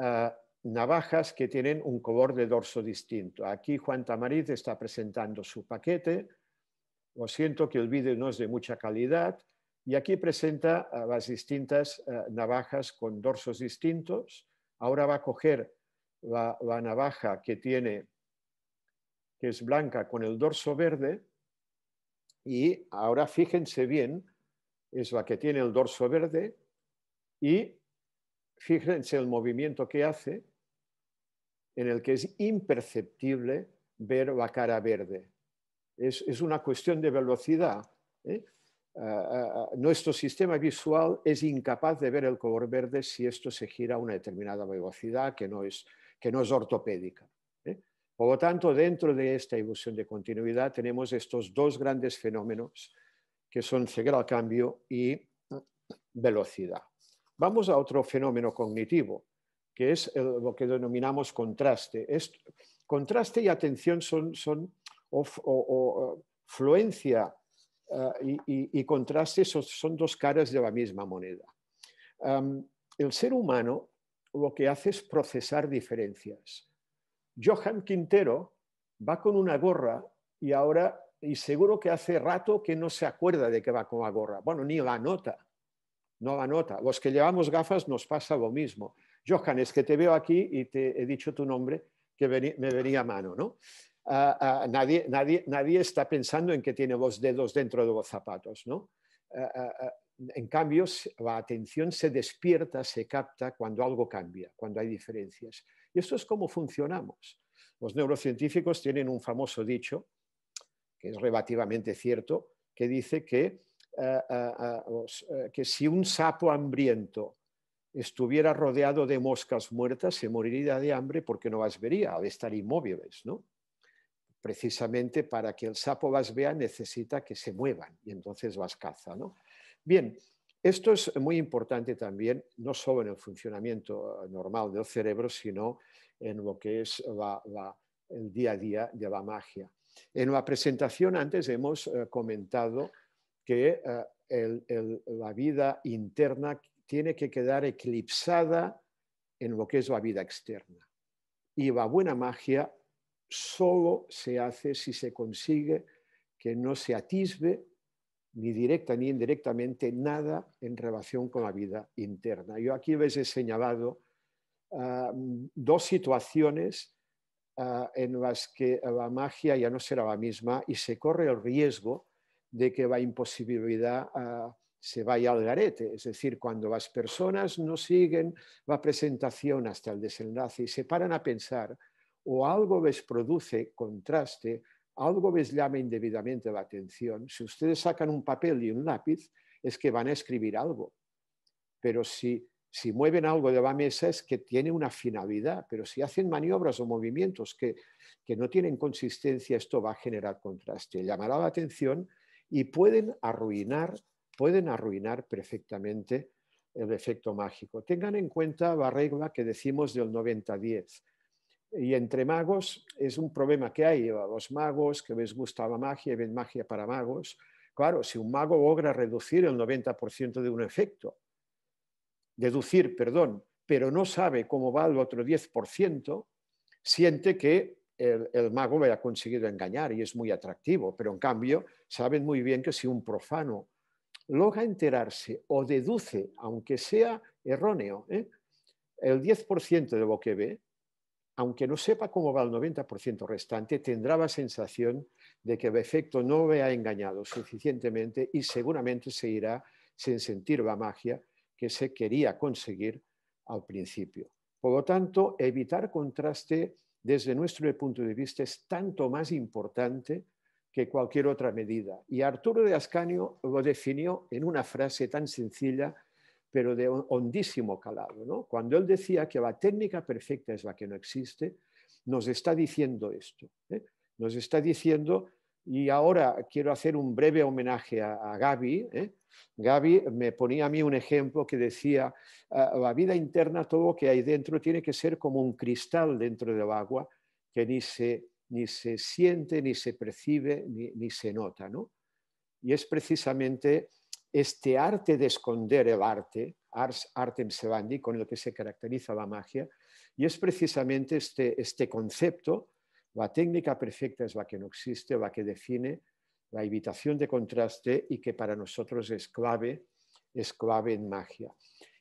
eh, navajas que tienen un color de dorso distinto. Aquí Juan Tamariz está presentando su paquete. Lo siento que el vídeo no es de mucha calidad. Y aquí presenta ah, las distintas ah, navajas con dorsos distintos. Ahora va a coger la navaja que tiene, que es blanca con el dorso verde. Y ahora fíjense bien, es la que tiene el dorso verde. Y fíjense el movimiento que hace, en el que es imperceptible ver la cara verde. Es, una cuestión de velocidad. ¿eh? Ah, ah, ah, nuestro sistema visual es incapaz de ver el color verde si esto se gira a una determinada velocidad que no es, que no es ortopédica. ¿eh? Por lo tanto, dentro de esta ilusión de continuidad tenemos estos dos grandes fenómenos que son ceguera al cambio y velocidad. Vamos a otro fenómeno cognitivo, que es lo que denominamos contraste. contraste y atención son, o, fluencia eh, y, contraste son, dos caras de la misma moneda. el ser humano lo que hace es procesar diferencias. Johan Quintero va con una gorra y ahora, y seguro que hace rato que no se acuerda de que va con la gorra. Bueno, ni la nota, no la nota. Los que llevamos gafas nos pasa lo mismo. Johan, es que te veo aquí y te he dicho tu nombre que me venía a mano, ¿no? Ah, ah, nadie, está pensando en que tiene vos dedos dentro de los zapatos, ah, en cambio, la atención se despierta, se capta cuando algo cambia, cuando hay diferencias. Y esto es cómo funcionamos. Los neurocientíficos tienen un famoso dicho, que es relativamente cierto, que dice que, eh, que si un sapo hambriento estuviera rodeado de moscas muertas, se moriría de hambre porque no las vería, al estar inmóviles, ¿no? Precisamente para que el sapo las vea necesita que se muevan y entonces vas caza, Bien, esto es muy importante también, no solo en el funcionamiento eh, normal del cerebro, sino en lo que es el día a día de la magia. En la presentación antes hemos eh, comentado que eh, la vida interna tiene que quedar eclipsada en lo que es la vida externa. Y la buena magia solo se hace si se consigue que no se atisbe ni directa ni indirectamente nada en relación con la vida interna. Yo aquí les he señalado ah, dos situaciones ah, en las que la magia ya no será la misma y se corre el riesgo de que la imposibilidad ah, se vaya al garete, es decir, cuando las personas no siguen la presentación hasta el desenlace y se paran a pensar o algo les produce contraste, algo les llama indebidamente la atención, si ustedes sacan un papel y un lápiz es que van a escribir algo, pero si, si mueven algo de la mesa es que tiene una finalidad, pero si hacen maniobras o movimientos que, que no tienen consistencia, esto va a generar contraste, llamará la atención y pueden arruinar pueden arruinar perfectamente el efecto mágico. Tengan en cuenta la regla que decimos del 90-10. Y entre magos es un problema que hay. Los magos que les gusta la magia y ven magia para magos. Claro, si un mago logra reducir el 90% de un efecto, deducir, perdón, pero no sabe cómo va el otro 10%, siente que el, mago lo ha conseguido engañar y es muy atractivo, pero en cambio saben muy bien que si un profano logra enterarse o deduce, aunque sea erróneo, ¿eh? el 10% de lo que ve, aunque no sepa cómo va el 90% restante, tendrá la sensación de que el efecto no le ha engañado suficientemente y seguramente se irá sin sentir la magia que se quería conseguir al principio. Por lo tanto, evitar contraste desde nuestro punto de vista es tanto más importante cualquier otra medida. Y Arturo de Ascanio lo definió en una frase tan sencilla, pero de hondísimo calado. Cuando él decía que la técnica perfecta es la que no existe, nos está diciendo esto. ¿eh? Nos está diciendo, y ahora quiero hacer un breve homenaje a, gabi Gaby. ¿eh? Gaby me ponía a mí un ejemplo que decía, ah, la vida interna, todo lo que hay dentro, tiene que ser como un cristal dentro del agua que dice se ni se siente, ni se percibe, ni, se nota. Y es precisamente este arte de esconder el arte, Ars Artem sevandi con lo que se caracteriza la magia, y es precisamente este, este, concepto, la técnica perfecta es la que no existe, la que define la evitación de contraste y que para nosotros es clave, es clave en magia.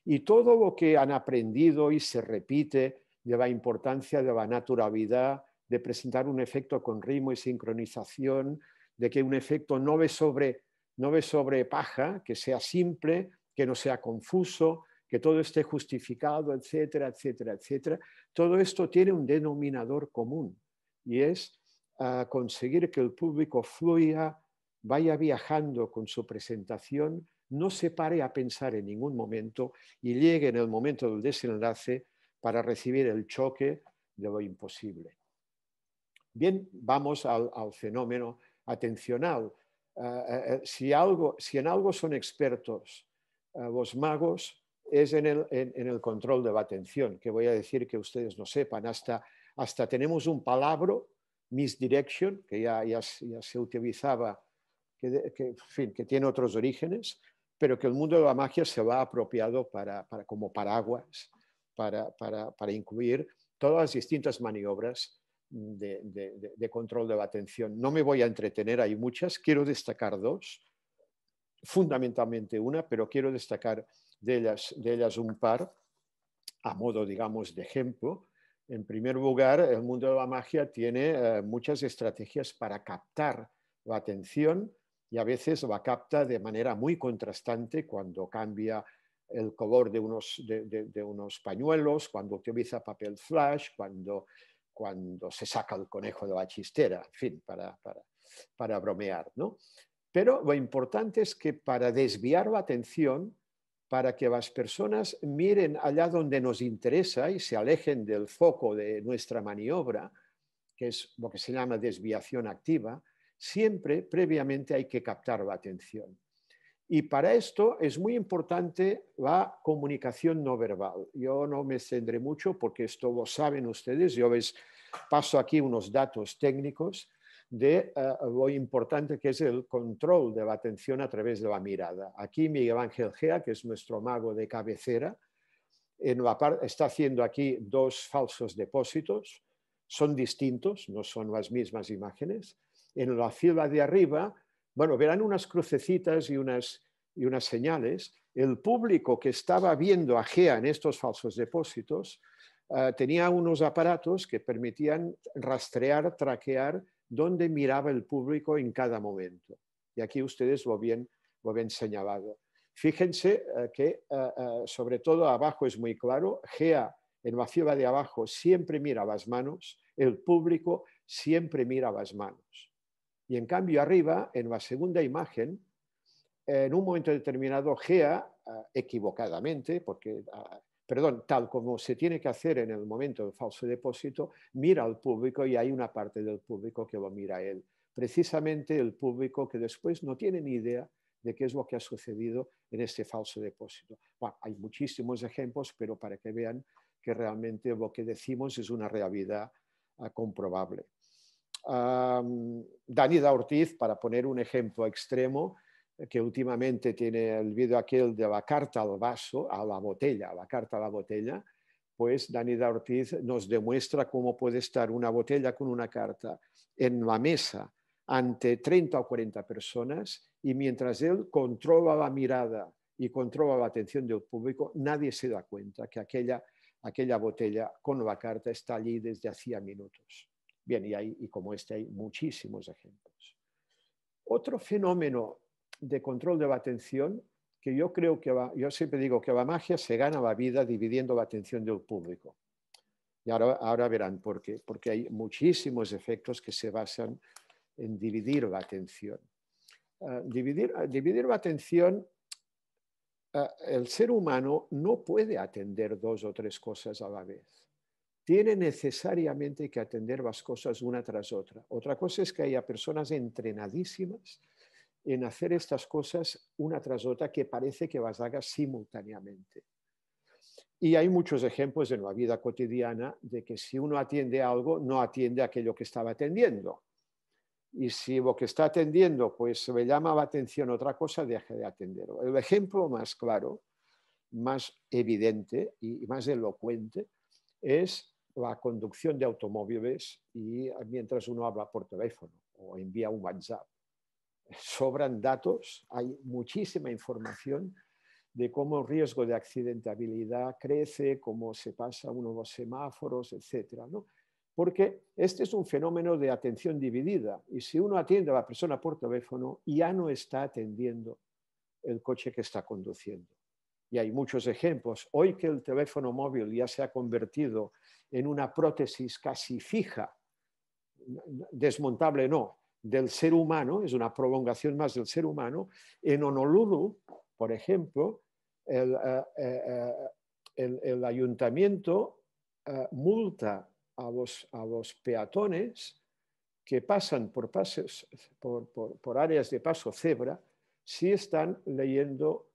Y todo lo que han aprendido y se repite de la importancia de la naturalidad, de presentar un efecto con ritmo y sincronización, de que un efecto no ve sobre, no ve sobre paja, que sea simple, que no sea confuso, que todo esté justificado, etcétera, etcétera, etcétera. Todo esto tiene un denominador común y es ah, conseguir que el público fluya, vaya viajando con su presentación, no se pare a pensar en ningún momento y llegue en el momento del desenlace para recibir el choque de lo imposible. Bien, vamos al, fenómeno atencional. Eh, eh, eh, si, en algo son expertos los magos, es en el, control de la atención, que voy a decir que ustedes no sepan. Hasta, tenemos un palabra, misdirection, que ya, ya, se utilizaba, que, fin, que tiene otros orígenes, pero que el mundo de la magia se va apropiado para, para como paraguas, para, para, para incluir todas las distintas maniobras de, control de la atención. No me voy a entretener, hay muchas. Quiero destacar dos, fundamentalmente una, pero quiero destacar de ellas, de ellas un par, a modo, digamos, de ejemplo. En primer lugar, el mundo de la magia tiene eh, muchas estrategias para captar la atención y a veces la capta de manera muy contrastante cuando cambia el color de unos, de unos pañuelos, cuando utiliza papel flash, cuando cuando se saca el conejo de la chistera, en fin, para, para, bromear. Pero lo importante es que para desviar la atención, para que las personas miren allá donde nos interesa y se alejen del foco de nuestra maniobra, que es lo que se llama desviación activa, siempre previamente hay que captar la atención. Y para esto es muy importante la comunicación no verbal. Yo no me extendré mucho porque esto lo saben ustedes. Yo paso aquí unos datos técnicos de eh, lo importante que es el control de la atención a través de la mirada. Aquí Miguel Ángel Gea, que es nuestro mago de cabecera, está haciendo aquí dos falsos depósitos. Son distintos, no son las mismas imágenes. En la fila de arriba bueno, verán unas crucecitas y unas, señales. El público que estaba viendo a Gea en estos falsos depósitos eh, tenía unos aparatos que permitían rastrear, traquear dónde miraba el público en cada momento. Y aquí ustedes lo bien, lo señalado. Fíjense eh, que, eh, sobre todo abajo es muy claro, Gea en la ciudad de abajo siempre mira las manos, el público siempre mira las manos. Y en cambio arriba, en la segunda imagen, en un momento determinado, Gea, ah, equivocadamente, porque, ah, perdón, tal como se tiene que hacer en el momento del falso depósito, mira al público y hay una parte del público que lo mira a él. Precisamente el público que después no tiene ni idea de qué es lo que ha sucedido en este falso depósito. Bueno, hay muchísimos ejemplos, pero para que vean que realmente lo que decimos es una realidad ah, comprobable. Um, Danida Ortiz, para poner un ejemplo extremo, que últimamente tiene el vídeo aquel de la carta al vaso, a la botella, la carta a la botella, pues Danida Ortiz nos demuestra cómo puede estar una botella con una carta en la mesa ante 30 o 40 personas y mientras él controla la mirada y controla la atención del público, nadie se da cuenta que aquella, aquella botella con la carta está allí desde hacía minutos. Bien, y, hay, como este hay muchísimos ejemplos. Otro fenómeno de control de la atención que yo creo que va, yo siempre digo que la magia se gana la vida dividiendo la atención del público. Y ahora, verán por qué, porque hay muchísimos efectos que se basan en dividir la atención. Ah, dividir, la atención, ah, el ser humano no puede atender dos o tres cosas a la vez tiene necesariamente que atender las cosas una tras otra. Otra cosa es que haya personas entrenadísimas en hacer estas cosas una tras otra que parece que las haga simultáneamente. Y hay muchos ejemplos en la vida cotidiana de que si uno atiende algo, no atiende aquello que estaba atendiendo. Y si lo que está atendiendo, pues le llama la atención otra cosa, deja de atenderlo. El ejemplo más claro, más evidente y más elocuente es la conducción de automóviles y mientras uno habla por teléfono o envía un WhatsApp. Sobran datos, hay muchísima información de cómo el riesgo de accidentabilidad crece, cómo se pasa uno los semáforos, etc. Porque este es un fenómeno de atención dividida y si uno atiende a la persona por teléfono, ya no está atendiendo el coche que está conduciendo y hay muchos ejemplos, hoy que el teléfono móvil ya se ha convertido en una prótesis casi fija, desmontable no, del ser humano, es una prolongación más del ser humano, en Honolulu, por ejemplo, el, eh, eh, ayuntamiento eh, multa a los, a los peatones que pasan por, por áreas de paso cebra si están leyendo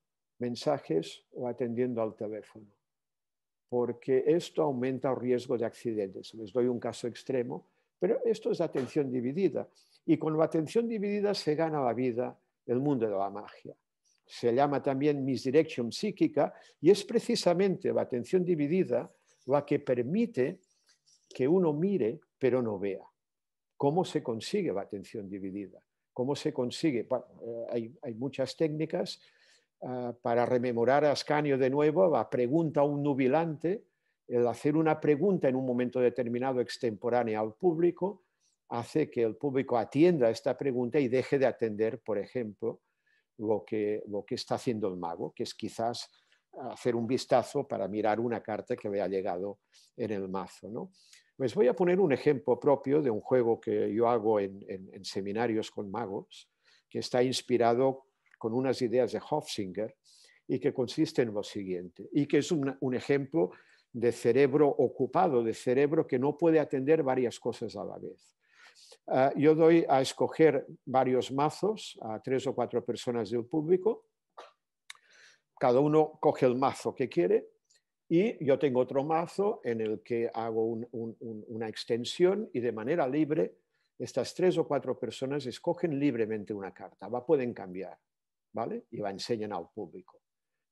mensajes o atendiendo al teléfono, porque esto aumenta el riesgo de accidentes. Les doy un caso extremo, pero esto es atención dividida. Y con la atención dividida se gana la vida, el mundo de la magia. Se llama también misdirección psíquica y es precisamente la atención dividida la que permite que uno mire pero no vea. ¿Cómo se consigue la atención dividida? ¿Cómo se consigue? Eh, hay, hay muchas técnicas, Ah, para rememorar a Ascanio de nuevo, la pregunta a un nubilante, el hacer una pregunta en un momento determinado extemporánea al público, hace que el público atienda esta pregunta y deje de atender, por ejemplo, lo que, está haciendo el mago, que es quizás hacer un vistazo para mirar una carta que ha llegado en el mazo. ¿no? Les voy a poner un ejemplo propio de un juego que yo hago en seminarios con magos, que está inspirado con unas ideas de Hofsinger y que consiste en lo siguiente, y que es un, ejemplo de cerebro ocupado, de cerebro que no puede atender varias cosas a la vez. Ah, yo doy a escoger varios mazos a tres o cuatro personas del público. Cada uno coge el mazo que quiere y yo tengo otro mazo en el que hago una extensión y de manera libre estas tres o cuatro personas escogen libremente una carta. Va, pueden cambiar. ¿vale? Y la enseñan al público.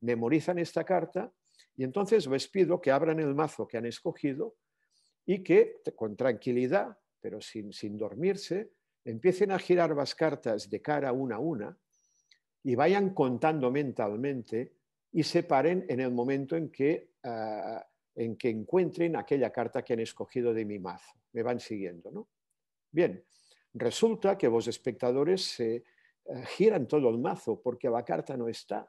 Memorizan esta carta y entonces les pido que abran el mazo que han escogido y que con tranquilidad, pero sin, sin dormirse, empiecen a girar las cartas de cara una a una y vayan contando mentalmente y se paren en el momento en que, ah, en que encuentren aquella carta que han escogido de mi mazo. Me van siguiendo, ¿no? Bien, resulta que vos espectadores se, eh, giran todo el mazo porque la carta no está.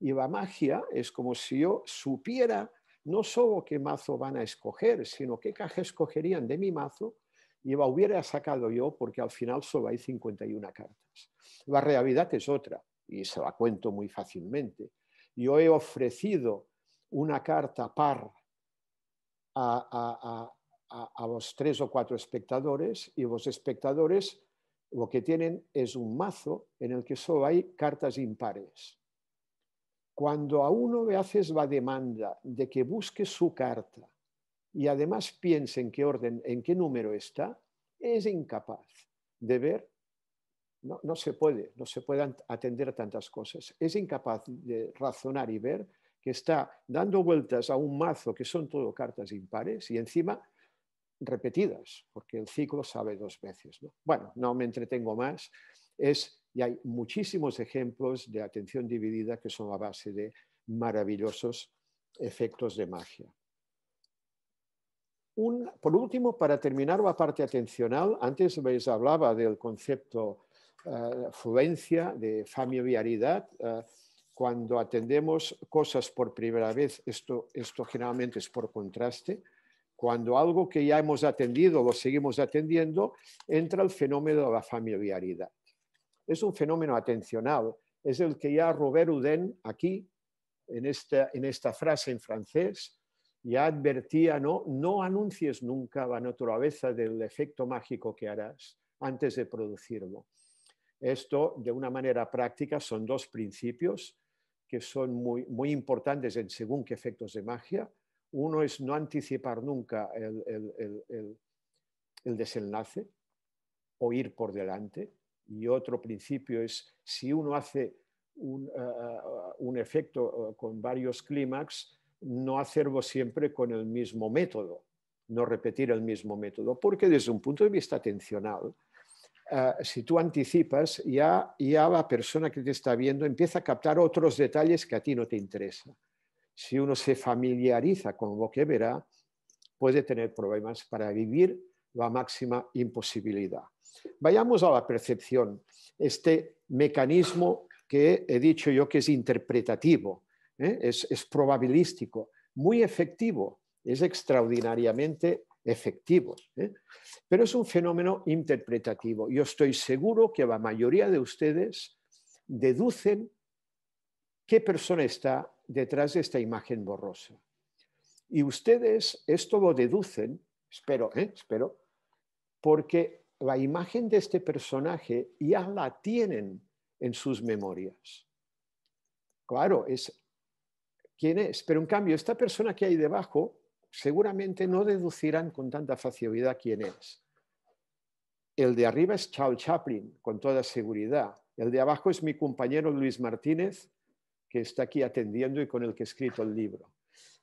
Y la magia es como si yo supiera no solo qué mazo van a escoger, sino qué caja escogerían de mi mazo y la hubiera sacado yo porque al final solo hay 51 cartas. La realidad es otra y se la cuento muy fácilmente. Yo he ofrecido una carta par a, a, a, a los tres o cuatro espectadores y los espectadores lo que tienen es un mazo en el que solo hay cartas impares. Cuando a uno le haces la demanda de que busque su carta y además piense en qué orden, en qué número está, es incapaz de ver, no, no se puede, no se pueden atender tantas cosas, es incapaz de razonar y ver que está dando vueltas a un mazo que son todo cartas impares y encima repetidas, porque el ciclo sabe dos veces. Bueno, no me entretengo más. Es, y hay muchísimos ejemplos de atención dividida que son a base de maravillosos efectos de magia. por último, para terminar la parte atencional, antes hablaba del concepto eh, fluencia, de familiaridad. Eh, cuando atendemos cosas por primera vez, esto generalmente es por contraste, cuando algo que ya hemos atendido lo seguimos atendiendo, entra el fenómeno de la familiaridad. Es un fenómeno atencional, es el que ya Robert Houdin aquí, en esta, frase en francés, ya advertía, no, no anuncies nunca la naturaleza del efecto mágico que harás antes de producirlo. Esto, de una manera práctica, son dos principios que son muy, muy importantes en según qué efectos de magia. Uno es no anticipar nunca el, desenlace o ir por delante. Y otro principio es si uno hace un, eh, eh, efecto eh, con varios clímax, no hacerlo siempre con el mismo método, no repetir el mismo método, porque desde un punto de vista atencional, si tú anticipas, ya, ya la persona que te está viendo empieza a captar otros detalles que a ti no te interesan si uno se familiariza con lo que verá, puede tener problemas para vivir la máxima imposibilidad. Vayamos a la percepción, este mecanismo que he dicho yo que es interpretativo, ¿eh? es, probabilístico, muy efectivo, es extraordinariamente efectivo, ¿eh? pero es un fenómeno interpretativo. Yo estoy seguro que la mayoría de ustedes deducen qué persona está detrás de esta imagen borrosa. Y ustedes esto lo deducen, espero, ¿eh? espero, porque la imagen de este personaje ya la tienen en sus memorias. Claro, es quién es, pero en cambio esta persona que hay debajo seguramente no deducirán con tanta facilidad quién es. El de arriba es Charles Chaplin, con toda seguridad. El de abajo es mi compañero Luis Martínez, que está aquí atendiendo y con el que he escrito el libro.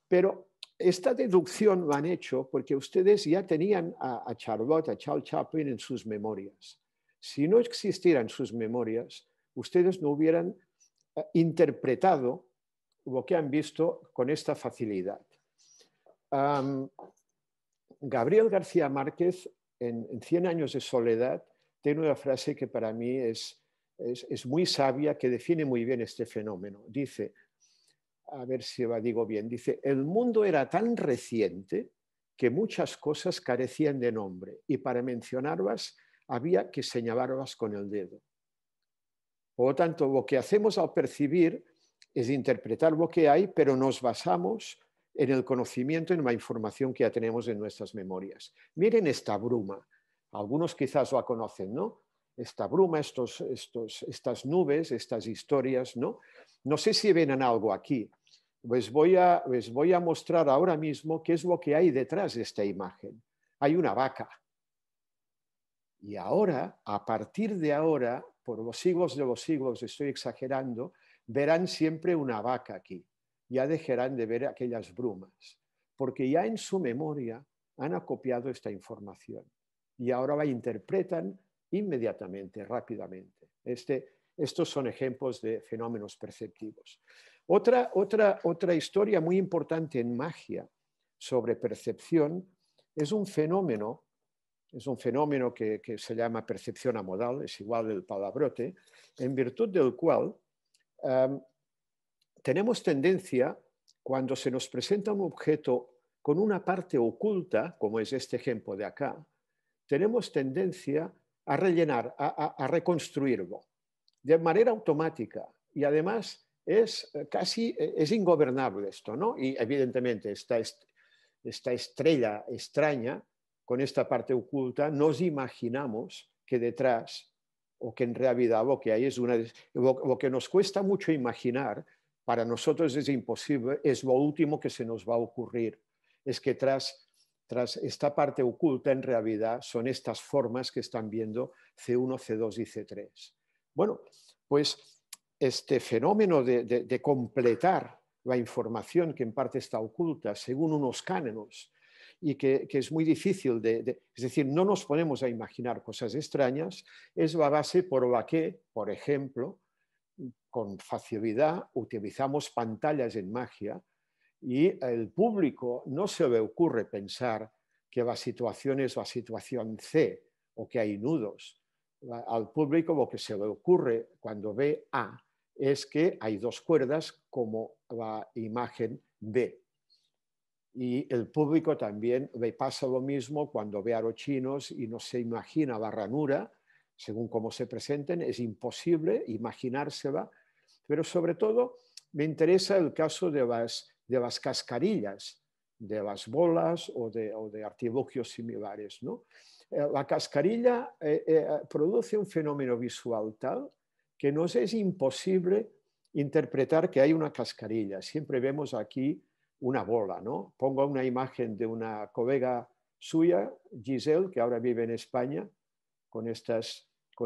Pero esta deducción lo han hecho porque ustedes ya tenían a, Charlotte, a Charles Chaplin en sus memorias. Si no existieran sus memorias, ustedes no hubieran eh, interpretado lo que han visto con esta facilidad. Gabriel García Márquez, en, en, Cien años de soledad, tiene una frase que para mí es es, muy sabia que define muy bien este fenómeno. Dice, a ver si va digo bien, dice, el mundo era tan reciente que muchas cosas carecían de nombre y para mencionarlas había que señalarlas con el dedo. Por lo tanto, lo que hacemos al percibir es interpretar lo que hay, pero nos basamos en el conocimiento, en la información que ya tenemos en nuestras memorias. Miren esta bruma. Algunos quizás la conocen, ¿no? esta bruma, estas nubes, estas historias, ¿no? No sé si ven algo aquí. Pues voy a, les voy a mostrar ahora mismo qué es lo que hay detrás de esta imagen. Hay una vaca. Y ahora, a partir de ahora, por los siglos de los siglos, estoy exagerando, verán siempre una vaca aquí. Ya dejarán de ver aquellas brumas, porque ya en su memoria han acopiado esta información y ahora la interpretan inmediatamente, rápidamente. Este, estos son ejemplos de fenómenos perceptivos. Otra, historia muy importante en magia sobre percepción es un fenómeno, es un fenómeno que, se llama percepción amodal, es igual el palabrote, en virtud del cual tenemos tendencia, cuando se nos presenta un objeto con una parte oculta, como es este ejemplo de acá, tenemos tendencia a rellenar, a, reconstruirlo de manera automática. Y además es eh, casi eh, es ingobernable esto, ¿no? Y evidentemente esta, esta estrella extraña con esta parte oculta, nos imaginamos que detrás o que en realidad lo que hay es una... Lo que nos cuesta mucho imaginar, para nosotros es imposible, es lo último que se nos va a ocurrir, es que tras tras esta parte oculta, en realidad, son estas formas que están viendo C1, C2 y C3. Bueno, pues este fenómeno de, completar la información que en parte está oculta según unos cánones y que, es muy difícil de, de, Es decir, no nos ponemos a imaginar cosas extrañas, es la base por la que, por ejemplo, con facilidad utilizamos pantallas en magia y el público no se le ocurre pensar que la situación es la situación C o que hay nudos. Al público lo que se le ocurre cuando ve A es que hay dos cuerdas como la imagen B. Y el público también le pasa lo mismo cuando ve a y no se imagina la ranura, según cómo se presenten, es imposible imaginársela, pero sobre todo me interesa el caso de las de las cascarillas, de las bolas o de, artilugios similares. Eh, la cascarilla eh, eh, produce un fenómeno visual tal que nos es imposible interpretar que hay una cascarilla. Siempre vemos aquí una bola. Pongo una imagen de una colega suya, Giselle, que ahora vive en España, con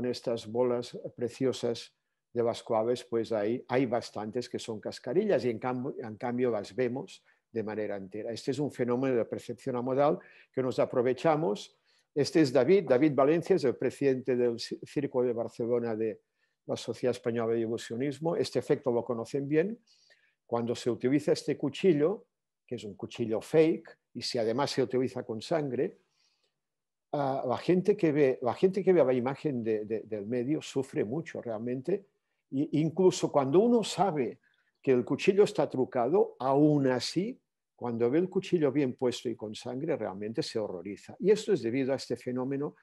estas bolas preciosas de las pues hay, hay bastantes que son cascarillas y en cambio, en cambio las vemos de manera entera. Este es un fenómeno de percepción amodal que nos aprovechamos. Este es David, David Valencia es el presidente del Circo de Barcelona de la Sociedad Española de Ilusionismo. Este efecto lo conocen bien. Cuando se utiliza este cuchillo, que es un cuchillo fake, y si además se utiliza con sangre, ah, la gente que ve la, gente que ve la imagen del medio sufre mucho realmente incluso cuando uno sabe que el cuchillo está trucado, aún así, cuando ve el cuchillo bien puesto y con sangre, realmente se horroriza. Y esto es debido a este fenómeno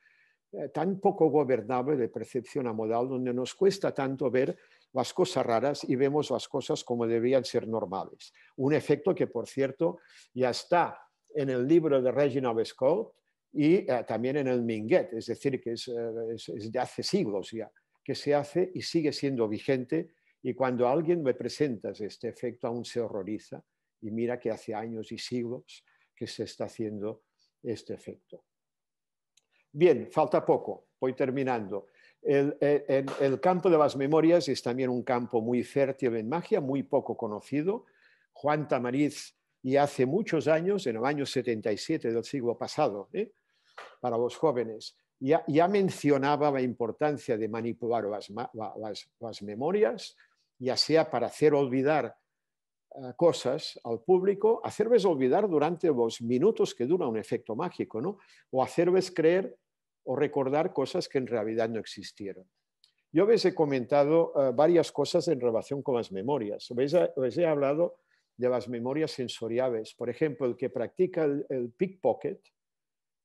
eh, tan poco gobernable de percepción amodal, donde nos cuesta tanto ver las cosas raras y vemos las cosas como debían ser normales. Un efecto que, por cierto, ya está en el libro de Reginald Scott y eh, también en el Minguet, es decir, que es, eh, es de hace siglos ya que se hace y sigue siendo vigente. Y cuando alguien me presenta este efecto, aún se horroriza y mira que hace años y siglos que se está haciendo este efecto. Bien, falta poco, voy terminando. El, campo de las memorias es también un campo muy fértil en magia, muy poco conocido. Juan Tamariz, y hace muchos años, en el año 77 del siglo pasado, ¿eh? para los jóvenes, ya, mencionaba la importancia de manipular las, memorias, ya sea para hacer olvidar eh, cosas al público, hacerles olvidar durante los minutos que dura un efecto mágico, ¿no? o hacerles creer o recordar cosas que en realidad no existieron. Yo les he comentado eh, varias cosas en relación con las memorias. Les, he hablado de las memorias sensoriales. Por ejemplo, el que practica el pickpocket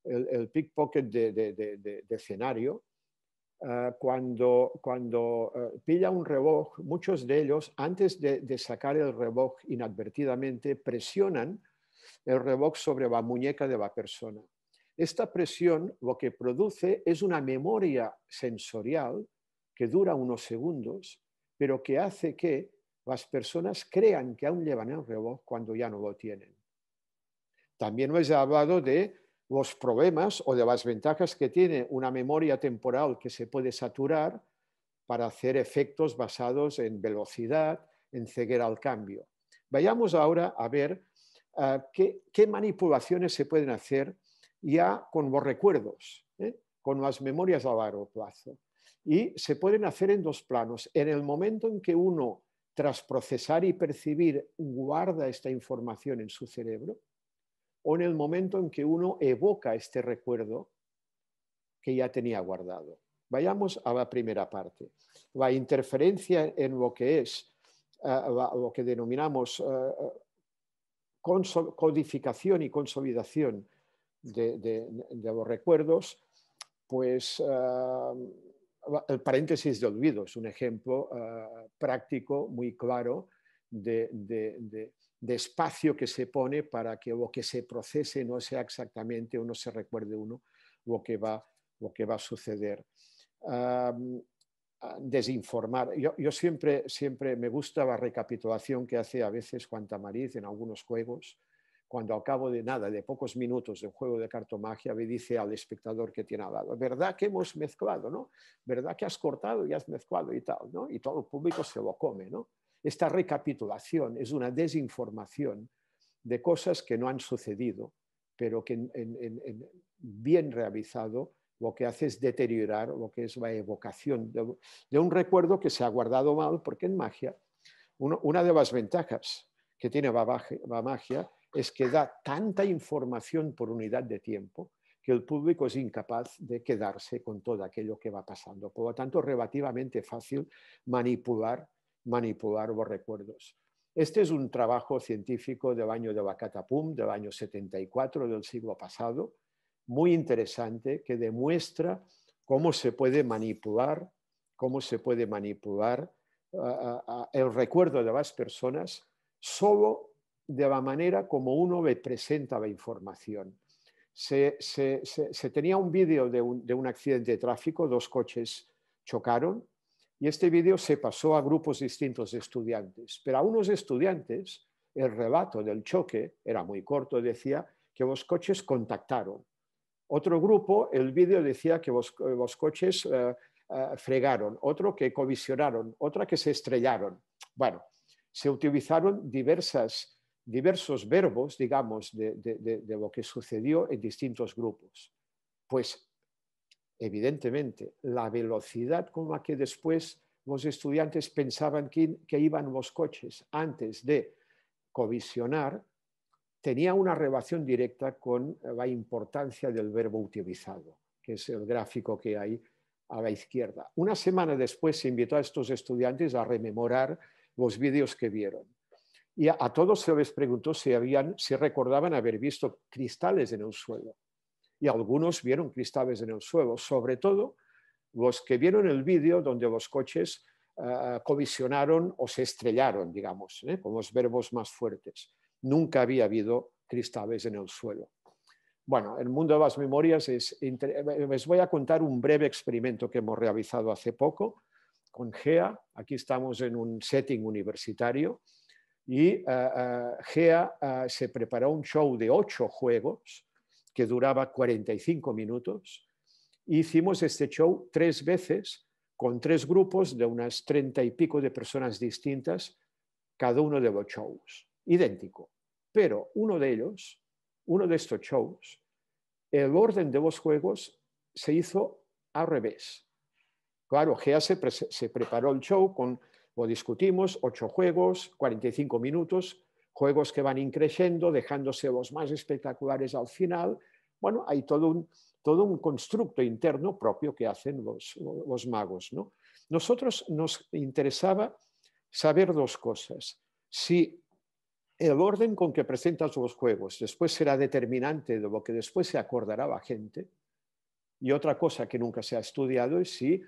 el, pickpocket de, escenario, ah, cuando, ah, pilla un reloj, muchos de ellos, antes de, sacar el reloj inadvertidamente, presionan el reloj sobre la muñeca de la persona. Esta presión lo que produce es una memoria sensorial que dura unos segundos, pero que hace que las personas crean que aún llevan el reloj cuando ya no lo tienen. También os he hablado de los problemas o de las ventajas que tiene una memoria temporal que se puede saturar para hacer efectos basados en velocidad, en ceguera al cambio. Vayamos ahora a ver eh, qué, manipulaciones se pueden hacer ya con los recuerdos, ¿eh? con las memorias a largo plazo. Y se pueden hacer en dos planos. En el momento en que uno, tras procesar y percibir, guarda esta información en su cerebro, o en el momento en que uno evoca este recuerdo que ya tenía guardado. Vayamos a la primera parte. La interferencia en lo que es, eh, lo que denominamos eh, codificación y consolidación de, los recuerdos, pues eh, el paréntesis de olvido es un ejemplo práctico muy claro de de espacio que se pone para que lo que se procese no sea exactamente o no se recuerde uno lo que va, lo que va a suceder. desinformar. Yo, yo, siempre, siempre me gusta la recapitulación que hace a veces Juan Tamariz en algunos juegos, cuando al cabo de nada, de pocos minutos de un juego de cartomagia, me dice al espectador que tiene al ¿verdad que hemos mezclado? ¿no? ¿Verdad que has cortado y has mezclado y tal? ¿no? Y todo el público se lo come. ¿no? Esta recapitulación es una desinformación de cosas que no han sucedido, pero que bien realizado lo que hace es deteriorar lo que es la evocación de, un recuerdo que se ha guardado mal, porque en magia, una de las ventajas que tiene la, magia es que da tanta información por unidad de tiempo que el público es incapaz de quedarse con todo aquello que va pasando. Por lo tanto, relativamente fácil manipular manipular los recuerdos. Este es un trabajo científico del año de Bacatapum, del año 74 del siglo pasado, muy interesante, que demuestra cómo se puede manipular, cómo se puede manipular el recuerdo de las personas solo de la manera como uno le presenta la información. Se, tenía un vídeo de un accidente de tráfico, dos coches chocaron, y este vídeo se pasó a grupos distintos de estudiantes, pero a unos estudiantes el relato del choque era muy corto, decía que los coches contactaron. Otro grupo, el vídeo decía que los, eh, coches eh, eh, fregaron, otro que colisionaron, otra que se estrellaron. Bueno, se utilizaron diversas, diversos verbos, digamos, de, de lo que sucedió en distintos grupos. Pues evidentemente, la velocidad con la que después los estudiantes pensaban que, iban los coches antes de covisionar tenía una relación directa con la importancia del verbo utilizado, que es el gráfico que hay a la izquierda. Una semana después se invitó a estos estudiantes a rememorar los vídeos que vieron. Y a, todos se les preguntó si, si recordaban haber visto cristales en el suelo y algunos vieron cristales en el suelo, sobre todo los que vieron el vídeo donde los coches ah, comisionaron o se estrellaron, digamos, ¿eh? con los verbos más fuertes. Nunca había habido cristales en el suelo. Bueno, el mundo de las memorias es... Les voy a contar un breve experimento que hemos realizado hace poco con GEA. Aquí estamos en un setting universitario y ah, ah, GEA se preparó un show de ocho juegos que duraba 45 minutos. Hicimos este show tres veces con tres grupos de unas treinta y pico de personas distintas, cada uno de los shows, idéntico. Pero uno de ellos, uno de estos shows, el orden de los juegos se hizo al revés. Claro, Gea se, preparó el show con, o discutimos, ocho juegos, 45 minutos, juegos que van increciendo, dejándose los más espectaculares al final. Bueno, hay todo un, todo un constructo interno propio que hacen los, magos. ¿no? Nosotros nos interesaba saber dos cosas. Si el orden con que presentas los juegos después será determinante de lo que después se acordará la gente. Y otra cosa que nunca se ha estudiado es si,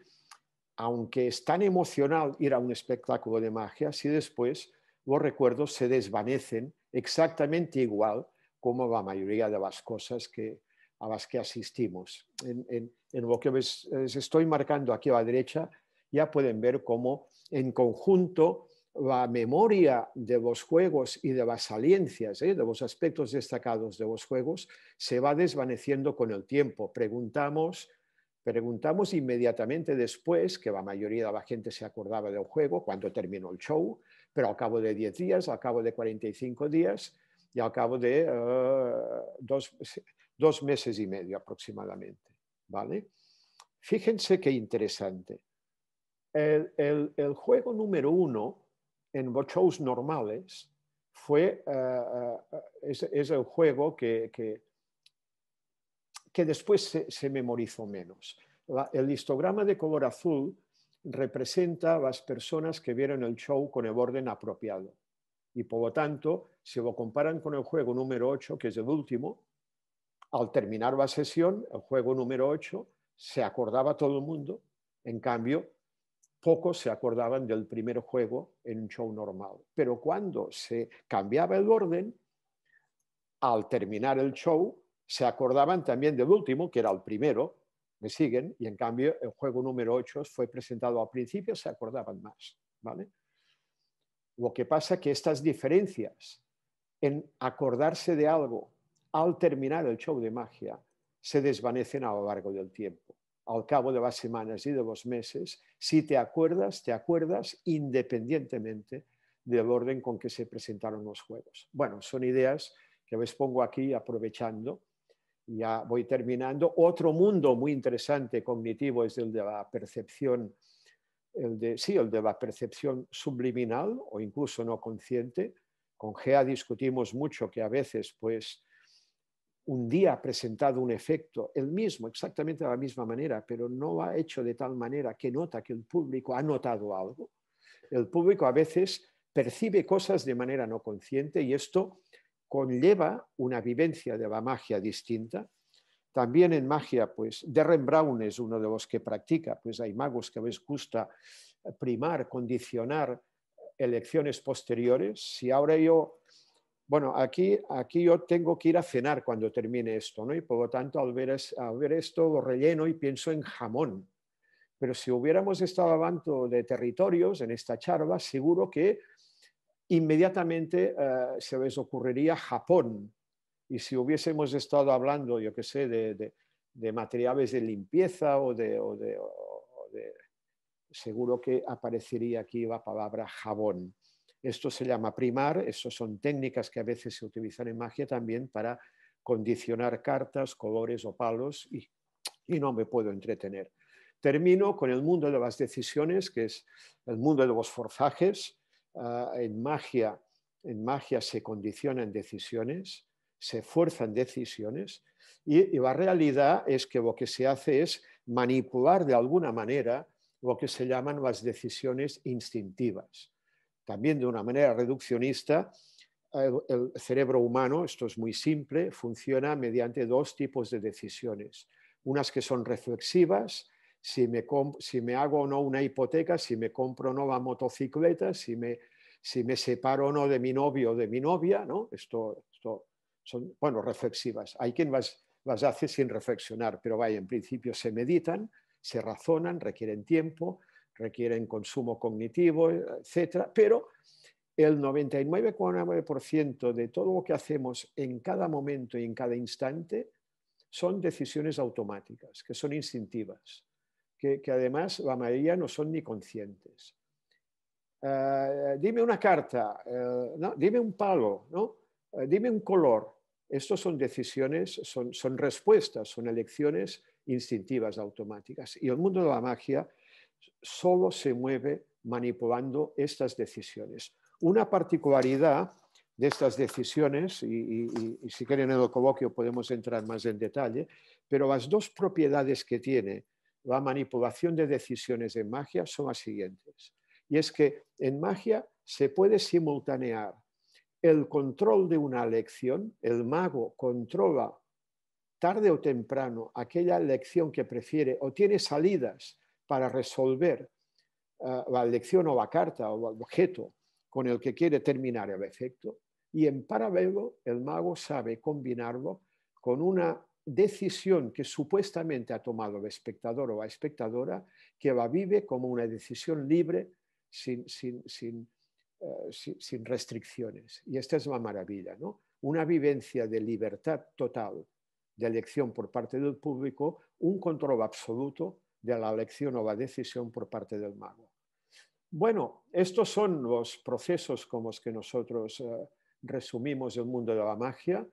aunque es tan emocional ir a un espectáculo de magia, si después los recuerdos se desvanecen exactamente igual como la mayoría de las cosas que, a las que asistimos. En, lo que os estoy marcando aquí a la derecha, ya pueden ver cómo en conjunto la memoria de los juegos y de las saliencias, ¿eh? de los aspectos destacados de los juegos, se va desvaneciendo con el tiempo. Preguntamos, preguntamos inmediatamente después, que la mayoría de la gente se acordaba del juego cuando terminó el show, pero al cabo de 10 días, al cabo de 45 días y al cabo de ah, dos, meses y medio aproximadamente. ¿vale? Fíjense qué interesante. El, juego número uno en shows normales fue, ah, ah, es, el juego que, que, después se, memorizó menos. el histograma de color azul representa a las personas que vieron el show con el orden apropiado. Y por lo tanto, si lo comparan con el juego número 8, que es el último, al terminar la sesión, el juego número 8 se acordaba todo el mundo, en cambio, pocos se acordaban del primer juego en un show normal. Pero cuando se cambiaba el orden, al terminar el show, se acordaban también del último, que era el primero, me siguen, y en cambio el juego número 8 fue presentado al principio, se acordaban más. ¿vale? Lo que pasa que estas diferencias en acordarse de algo al terminar el show de magia se desvanecen a lo largo del tiempo. Al cabo de las semanas y de los meses, si te acuerdas, te acuerdas independientemente del orden con que se presentaron los juegos. Bueno, son ideas que les pongo aquí aprovechando ya voy terminando. Otro mundo muy interesante cognitivo es el de la percepción, el de, sí, el de la percepción subliminal o incluso no consciente. Con Gea discutimos mucho que a veces, pues, un día ha presentado un efecto, el mismo, exactamente de la misma manera, pero no ha hecho de tal manera que nota que el público ha notado algo. El público a veces percibe cosas de manera no consciente y esto conlleva una vivencia de la magia distinta. También en magia, pues, Derren Brown es uno de los que practica, pues hay magos que a les gusta primar, condicionar elecciones posteriores. Si ahora yo, bueno, aquí, aquí yo tengo que ir a cenar cuando termine esto, ¿no? Y por lo tanto, al ver, al ver esto, lo relleno y pienso en jamón. Pero si hubiéramos estado hablando de territorios en esta charla, seguro que inmediatamente eh, se les ocurriría Japón. Y si hubiésemos estado hablando, yo qué sé, de, materiales de limpieza o de, seguro que aparecería aquí la palabra jabón. Esto se llama primar, eso son técnicas que a veces se utilizan en magia también para condicionar cartas, colores o palos y, no me puedo entretener. Termino con el mundo de las decisiones, que es el mundo de los forzajes, Ah, en magia, en magia se condicionan decisiones, se fuerzan decisiones, y, la realidad es que lo que se hace es manipular de alguna manera lo que se llaman las decisiones instintivas. También de una manera reduccionista, el cerebro humano, esto es muy simple, funciona mediante dos tipos de decisiones, unas que son reflexivas si me, hago o no una hipoteca, si me compro o no la motocicleta, si me, si separo o no de mi novio o de mi novia, ¿no? Esto, esto son, bueno, reflexivas. Hay quien las, las hace sin reflexionar, pero vaya, en principio se meditan, se razonan, requieren tiempo, requieren consumo cognitivo, etcétera, pero el 99,9% de todo lo que hacemos en cada momento y en cada instante son decisiones automáticas, que son instintivas que, además la mayoría no son ni conscientes. Eh, dime una carta, eh, no, dime un palo, ¿no? Eh, dime un color. Estas son decisiones, son, respuestas, son elecciones instintivas, automáticas. Y el mundo de la magia solo se mueve manipulando estas decisiones. Una particularidad de estas decisiones, y, si quieren en el coloquio podemos entrar más en detalle, pero las dos propiedades que tiene la manipulación de decisiones en magia son las siguientes. Y es que en magia se puede simultanear el control de una elección, el mago controla tarde o temprano aquella elección que prefiere o tiene salidas para resolver ah, la elección o la carta o el objeto con el que quiere terminar el efecto. Y en paralelo, el mago sabe combinarlo con una decisión que supuestamente ha tomado el espectador o la espectadora, que la vive como una decisión libre, eh, sin, restricciones. Y esta es la maravilla, ¿no? Una vivencia de libertad total de elección por parte del público, un control absoluto de la elección o la decisión por parte del mago. Bueno, estos son los procesos como los que nosotros eh, resumimos el mundo de la magia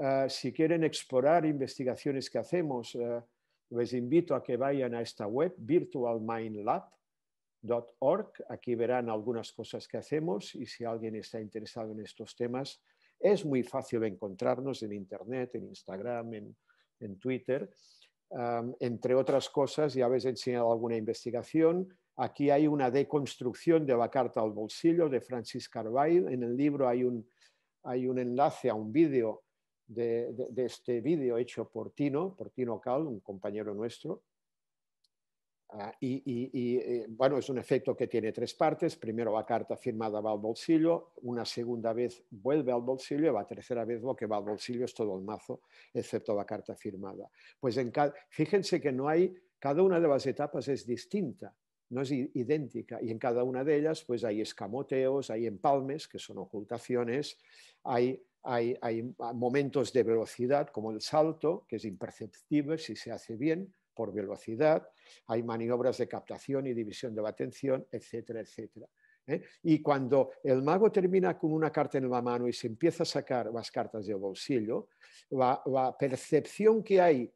Ah, si quieren explorar investigaciones que hacemos, ah, les invito a que vayan a esta web, virtualmindlab.org. Aquí verán algunas cosas que hacemos y si alguien está interesado en estos temas, es muy fácil encontrarnos en Internet, en Instagram, en, Twitter. Ah, entre otras cosas, ya habéis enseñado alguna investigación. Aquí hay una deconstrucción de la carta al bolsillo de Francis Carvail. En el libro hay un, hay un enlace a un vídeo de, este vídeo hecho por Tino, por Tino Cal, un compañero nuestro. Ah, y, eh, bueno, es un efecto que tiene tres partes. Primero la carta firmada va al bolsillo, una segunda vez vuelve al bolsillo y la tercera vez lo que va al bolsillo es todo el mazo, excepto la carta firmada. Pues fíjense que no hay, cada una de las etapas es distinta, no es idéntica. Y en cada una de ellas pues hay escamoteos, hay empalmes, que son ocultaciones, hay hay, ah, momentos de velocidad como el salto, que es imperceptible si se hace bien por velocidad, hay maniobras de captación y división de la atención, etcétera, etcétera. ¿eh? Y cuando el mago termina con una carta en la mano y se empieza a sacar las cartas del bolsillo, la, percepción que hay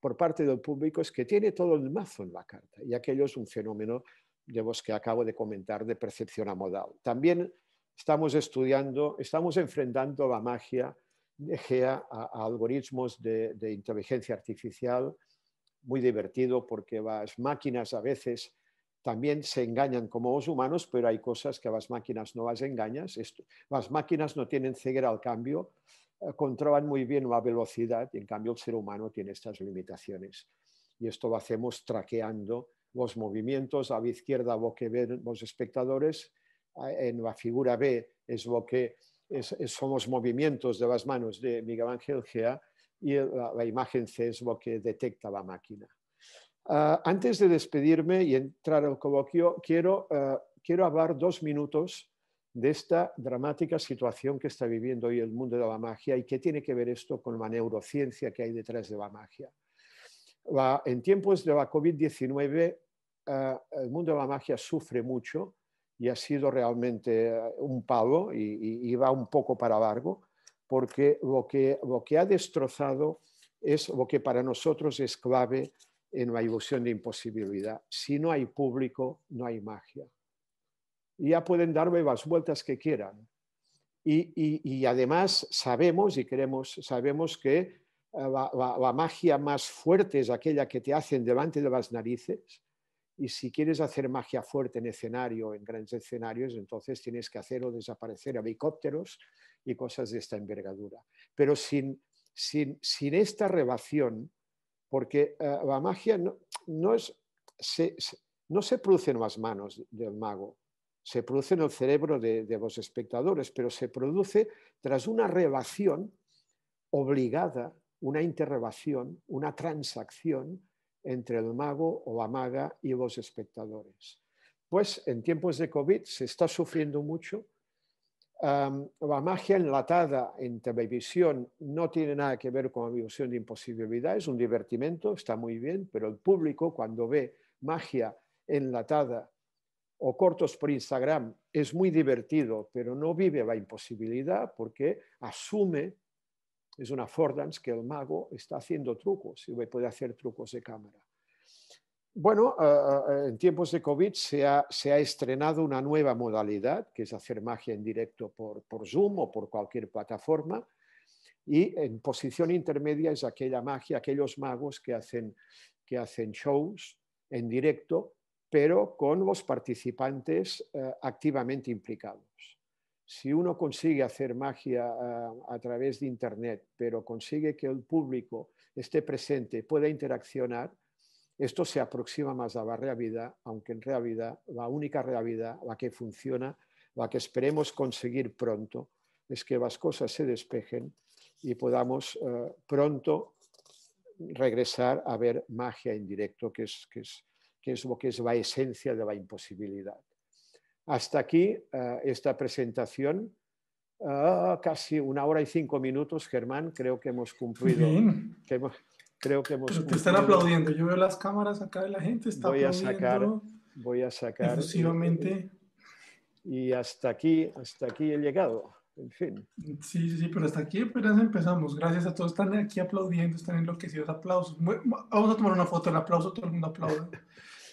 por parte del público es que tiene todo el mazo en la carta. Y aquello es un fenómeno de que acabo de comentar de percepción amodal. También estamos estudiando, estamos enfrentando la magia de GEA a, algoritmos de, inteligencia artificial, muy divertido porque las máquinas a veces también se engañan como los humanos, pero hay cosas que las máquinas no las engañas. las máquinas no tienen ceguera al cambio, eh, controlan muy bien la velocidad en cambio el ser humano tiene estas limitaciones. Y esto lo hacemos traqueando los movimientos a la izquierda, vos que ven los espectadores, en la figura B es lo que son los movimientos de las manos de Miguel Ángel Gea y la, imagen C es lo que detecta la máquina. Ah, antes de despedirme y entrar al coloquio, quiero, ah, quiero hablar dos minutos de esta dramática situación que está viviendo hoy el mundo de la magia y qué tiene que ver esto con la neurociencia que hay detrás de la magia. en tiempos de la COVID-19, ah, el mundo de la magia sufre mucho y ha sido realmente eh, un palo y, va un poco para largo, porque lo que, ha destrozado es lo que para nosotros es clave en la ilusión de imposibilidad. Si no hay público, no hay magia. Ya pueden darme las vueltas que quieran. Y, además sabemos y queremos, sabemos que eh, la magia más fuerte es aquella que te hacen delante de las narices y si quieres hacer magia fuerte en escenario, en grandes escenarios, entonces tienes que hacer o desaparecer helicópteros y cosas de esta envergadura. Pero sin, sin, sin esta rebación, porque eh, la magia no, se, no se produce en las manos del mago, se produce en el cerebro de, los espectadores, pero se produce tras una rebación obligada, una interrebación, una transacción entre el mago o la maga y los espectadores. Pues en tiempos de COVID se está sufriendo mucho. la magia enlatada en televisión no tiene nada que ver con la visión de imposibilidad, es un divertimento, está muy bien, pero el público cuando ve magia enlatada o cortos por Instagram es muy divertido, pero no vive la imposibilidad porque asume es una affordance que el mago está haciendo trucos y puede hacer trucos de cámara. Bueno, eh, eh, eh, en tiempos de COVID se ha, estrenado una nueva modalidad, que es hacer magia en directo por, por, Zoom o por cualquier plataforma. Y en posición intermedia es aquella magia, aquellos magos que hacen, shows en directo, pero con los participantes activamente implicados si uno consigue hacer magia ah, a, través de Internet, pero consigue que el público esté presente, pueda interaccionar, esto se aproxima más a la realidad, aunque en realidad la única realidad, la que funciona, la que esperemos conseguir pronto, es que las cosas se despejen y podamos ah, pronto regresar a ver magia en directo, que es lo que es la esencia de la imposibilidad. Hasta aquí eh, esta presentación. Ah, casi una hora y cinco minutos, Germán. Creo que hemos cumplido. Que creo que hemos. cumplido. te están aplaudiendo. Yo veo las cámaras acá de la gente. Está voy a sacar. Voy a sacar. Efusivamente. Y, hasta aquí, hasta aquí he llegado. En fin. Sí, sí, sí, pero hasta aquí apenas empezamos. Gracias a todos. Están aquí aplaudiendo, están enloquecidos. Aplausos. vamos a tomar una foto. El aplauso, todo el mundo aplaude.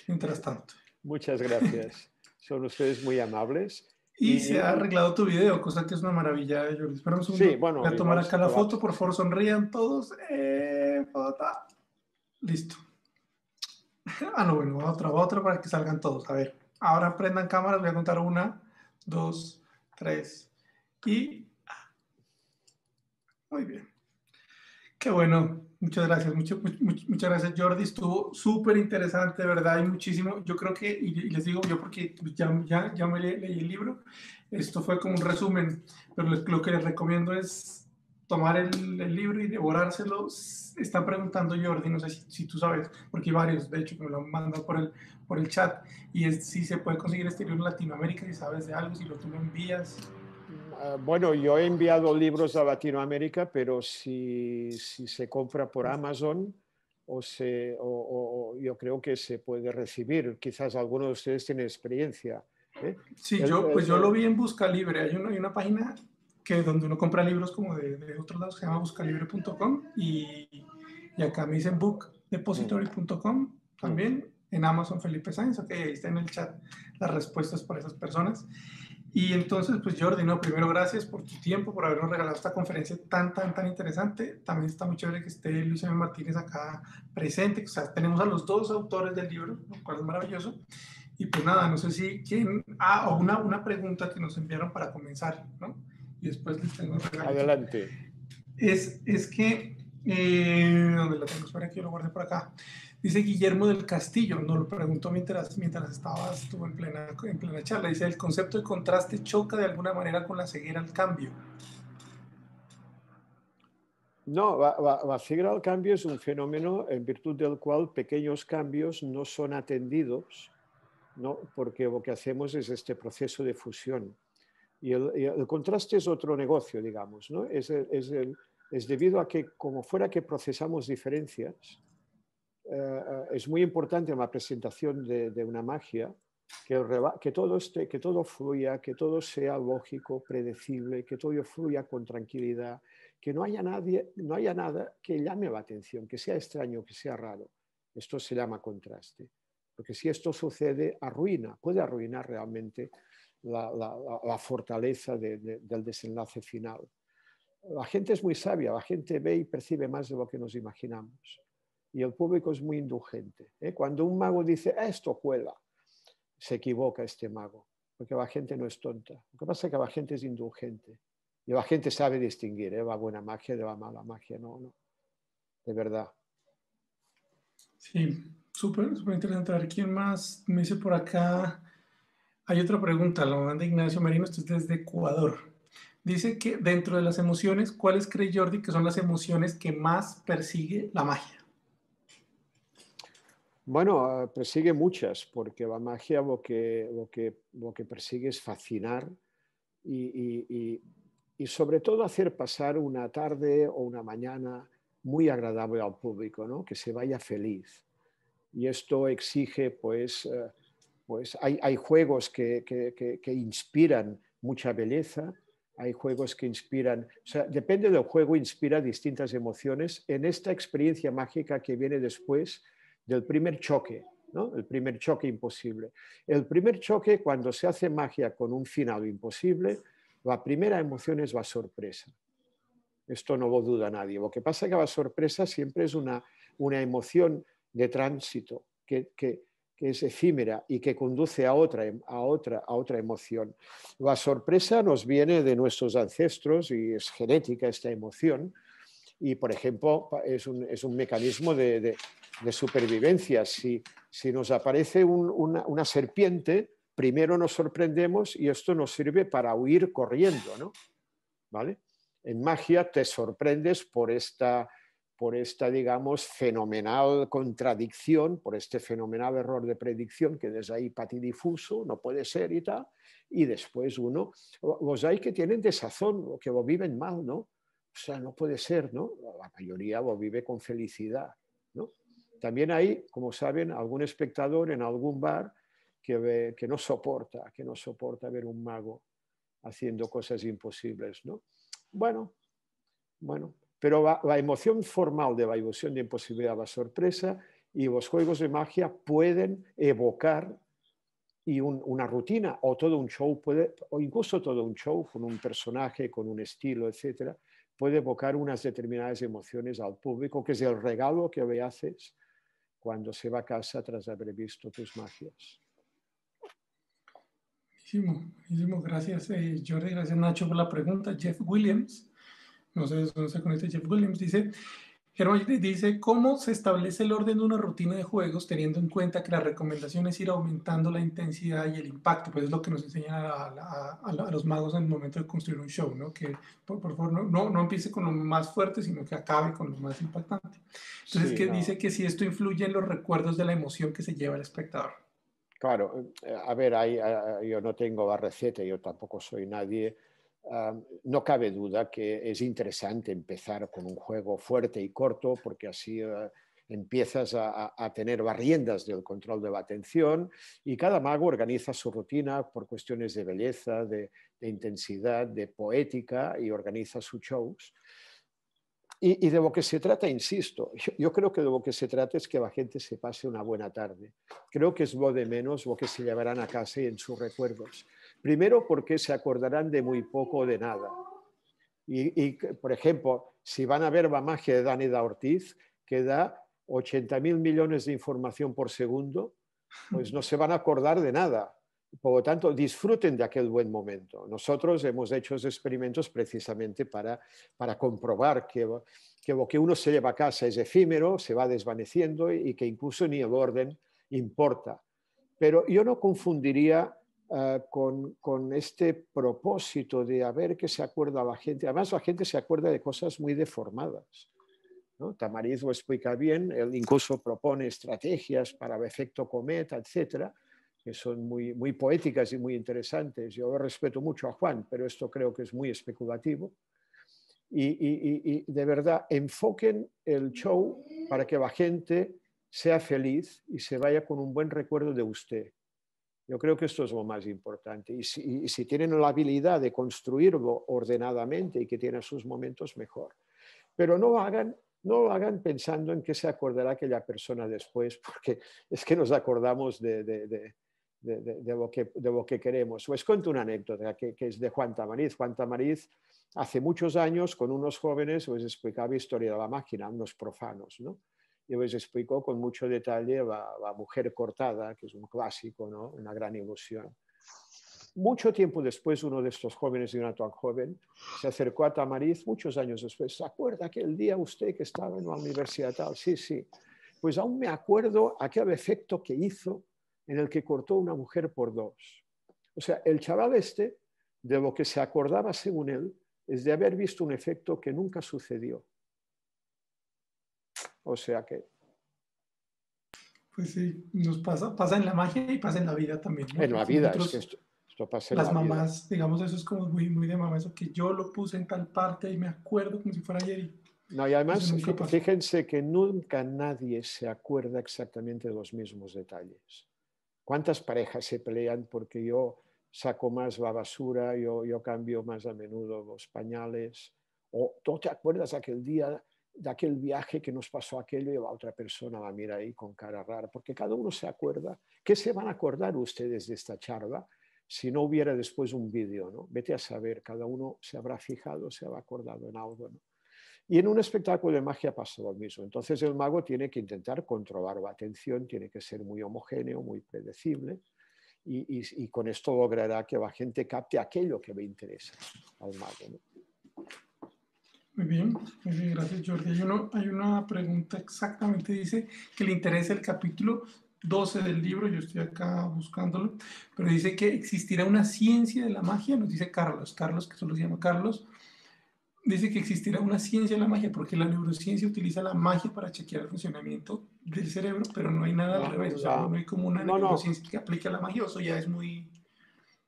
Mientras tanto. Muchas gracias. Son ustedes muy amables. Y, se ha arreglado tu video, cosa que es una maravilla, les eh, espero un segundo. Voy a tomar acá la foto, por favor, sonrían todos. Eh, Listo. Ah, no, bueno, otra, otra para que salgan todos. A ver, ahora prendan cámaras, voy a contar una, dos, tres y... Ah. Muy bien. Qué bueno. Muchas gracias, muchas muchas gracias Jordi, estuvo súper interesante, ¿verdad? Y muchísimo, yo creo que, y les digo yo porque pues, ya, ya, ya me leí el libro, esto fue como un resumen, pero lo, que les recomiendo es tomar el, libro y devorárselo. Están preguntando Jordi, no sé si, si, tú sabes, porque hay varios, de hecho, me lo han mandado por el, por el chat, y es si se puede conseguir este libro en Latinoamérica, si sabes de algo, si lo tú me envías. Ah, bueno, yo he enviado libros a Latinoamérica, pero si, se compra por Amazon o, yo creo que se puede recibir. Quizás alguno de ustedes tiene experiencia. ¿eh? Sí, yo, pues yo lo vi en Busca Libre. Hay una, hay una página que donde uno compra libros como de, de otros lados, se llama buscalibre.com y, y, acá me dicen bookdepository.com también, en Amazon Felipe Sáenz, ok, ahí está en el chat las respuestas para esas personas. Y entonces, pues Jordi, no, primero gracias por tu tiempo, por habernos regalado esta conferencia tan, tan, tan interesante. También está muy chévere que esté Luis M. Martínez acá presente. O sea, tenemos a los dos autores del libro, lo cual es maravilloso. Y pues nada, no sé si quién... Ah, o una, una pregunta que nos enviaron para comenzar, ¿no? Y después les tengo Adelante. Es, es que... Eh, ¿Dónde la tengo? Espera que yo lo guarde por acá. Dice Guillermo del Castillo, nos lo preguntó mientras, mientras estaba estuvo en plena, en plena charla, dice, el concepto de contraste choca de alguna manera con la ceguera al cambio. No, la, ceguera al cambio es un fenómeno en virtud del cual pequeños cambios no son atendidos, porque lo que hacemos es este proceso de fusión. Y el, contraste es otro negocio, digamos, ¿no? es, es debido a que como fuera que procesamos diferencias, eh, es muy importante en la presentación de, una magia este, que, todo fluya, que todo sea lógico, predecible, que todo fluya con tranquilidad, que no haya, nadie, no haya nada que llame la atención, que sea extraño, que sea raro. Esto se llama contraste. Porque si esto sucede, arruina, puede arruinar realmente la, fortaleza del desenlace final. La gente es muy sabia, la gente ve y percibe más de lo que nos imaginamos y el público es muy indulgente. ¿eh? Cuando un mago dice, ah, esto cuela, se equivoca este mago, porque la gente no es tonta. Lo que pasa es que la gente es indulgente y la gente sabe distinguir va ¿eh? buena magia de la mala magia, no, no, de verdad. Sí, súper, súper interesante. A ver, ¿quién más me dice por acá? Hay otra pregunta, la manda Ignacio Marino, esto es desde Ecuador. Dice que dentro de las emociones, ¿cuáles cree Jordi que son las emociones que más persigue la magia? Bueno, eh, persigue muchas, porque la magia lo que, lo que, lo que persigue es fascinar y, y, y, sobre todo hacer pasar una tarde o una mañana muy agradable al público, ¿no? que se vaya feliz. Y esto exige, pues, eh, pues hay, juegos que, que, que inspiran mucha belleza, hay juegos que inspiran, o sea, depende del juego, inspira distintas emociones. En esta experiencia mágica que viene después, del primer choque, el primer choque imposible. El primer choque, cuando se hace magia con un final imposible, la primera emoción es la sorpresa. Esto no lo duda nadie. Lo que pasa es que la sorpresa siempre es una, una emoción de tránsito que, que, que, es efímera y que conduce a otra, a, otra, a otra emoción. La sorpresa nos viene de nuestros ancestros y es genética esta emoción y, por ejemplo, es un, mecanismo de, supervivencia. Si, nos aparece una, serpiente, primero nos sorprendemos y esto nos sirve para huir corriendo. ¿no? ¿Vale? En magia te sorprendes por esta, por esta, digamos, fenomenal contradicción, por este fenomenal error de predicción que desde ahí patidifuso, no puede ser y tal, y después uno, los hay que tienen desazón, o que lo viven mal, ¿no? O sea, no puede ser, ¿no? La mayoría lo vive con felicidad, ¿no? También hay, como saben, algún espectador en algún bar que, ve, que no soporta, que no soporta ver un mago haciendo cosas imposibles, ¿no? Bueno, bueno, pero la, emoción formal de la ilusión de imposibilidad, la sorpresa y los juegos de magia pueden evocar y una rutina o todo un show puede, o incluso todo un show con un personaje, con un estilo, etcétera, puede evocar unas determinadas emociones al público, que es el regalo que le haces cuando se va a casa tras haber visto tus magias. Muchísimo, muchísimo. Gracias, eh, Jordi. Gracias, Nacho, por la pregunta. Jeff Williams, no sé, no se con Jeff Williams, dice, Germán dice, ¿cómo se establece el orden de una rutina de juegos teniendo en cuenta que la recomendación es ir aumentando la intensidad y el impacto? Pues es lo que nos enseñan a, los magos en el momento de construir un show, ¿no? Que por, favor no, no, empiece con lo más fuerte, sino que acabe con lo más impactante. Entonces, ¿qué que dice que si esto influye en los recuerdos de la emoción que se lleva el espectador. Claro, eh, a ver, yo no tengo la receta, yo tampoco soy nadie no cabe duda que es interesante empezar con un juego fuerte y corto porque así eh, empiezas a, tener barriendas del control de la atención y cada mago organiza su rutina por cuestiones de belleza, de, intensidad, de poética y organiza sus shows. Y, de lo que se trata, insisto, yo, yo, creo que de lo que se trata es que la gente se pase una buena tarde. Creo que es lo de menos lo que se llevarán a casa y en sus recuerdos. Primero porque se acordarán de muy poco o de nada. Y, por ejemplo, si van a ver la magia de daniela Ortiz, que da 80 mil millones de información por segundo, pues no se van a acordar de nada. Por lo tanto, disfruten de aquel buen momento. Nosotros hemos hecho esos experimentos precisamente para, para comprobar que, que lo que uno se lleva a casa es efímero, se va desvaneciendo y que incluso ni el orden importa. Pero yo no confundiría Ah, con, este propósito de a ver qué se acuerda la gente. Además, la gente se acuerda de cosas muy deformadas. Tamariz lo explica bien, él incluso propone estrategias para efecto cometa, etcétera, que son muy, muy poéticas y muy interesantes. Yo respeto mucho a Juan, pero esto creo que es muy especulativo. y de verdad, enfoquen el show para que la gente sea feliz y se vaya con un buen recuerdo de usted yo creo que esto es lo más importante. Y si, tienen la habilidad de construirlo ordenadamente y que tienen sus momentos, mejor. Pero no lo hagan, no hagan pensando en qué se acordará aquella persona después, porque es que nos acordamos de, de, de, de lo, que, queremos. Os pues cuento una anécdota que, que, es de Juan Tamariz. Juan Tamariz hace muchos años con unos jóvenes os pues explicaba historia de la máquina, unos profanos, ¿no? y les pues, explicó con mucho detalle la, Mujer Cortada, que es un clásico, ¿no? una gran ilusión. Mucho tiempo después, uno de estos jóvenes, de una tan joven, se acercó a Tamariz, muchos años después. ¿Se acuerda aquel día usted que estaba en la universidad tal? Ah, sí, sí. Pues aún me acuerdo aquel efecto que hizo en el que cortó una mujer por dos. O sea, el chaval este, de lo que se acordaba según él, es de haber visto un efecto que nunca sucedió. O sea que... Pues sí, nos pasa, pasa en la magia y pasa en la vida también. En la vida, es que esto, esto pasa en las mamás, digamos, eso es como muy, muy de mamá, eso que yo lo puse en tal parte y me acuerdo como si fuera ayer. Y, no, y además, fíjense que nunca nadie se acuerda exactamente de los mismos detalles. ¿Cuántas parejas se pelean porque yo saco más la basura, yo, yo cambio más a menudo los pañales? O tú te acuerdas aquel día de aquel viaje que nos pasó aquello y a otra persona a mira ahí con cara rara, porque cada uno se acuerda. ¿Qué se van a acordar ustedes de esta charla si no hubiera después un vídeo? ¿no? Vete a saber, cada uno se habrá fijado, se habrá acordado en algo. ¿no? Y en un espectáculo de magia pasa lo mismo. Entonces el mago tiene que intentar controlar la atención, tiene que ser muy homogéneo, muy predecible. Y, con esto logrará que la gente capte aquello que le interesa al mago. Muy bien, gracias Jordi. Hay, hay una pregunta exactamente, dice que le interesa el capítulo 12 del libro, yo estoy acá buscándolo, pero dice que existirá una ciencia de la magia, nos dice Carlos, Carlos, que solo se llama Carlos, dice que existirá una ciencia de la magia, porque la neurociencia utiliza la magia para chequear el funcionamiento del cerebro, pero no hay nada al revés, o sea, no hay como una neurociencia que aplica la magia, eso ya es muy...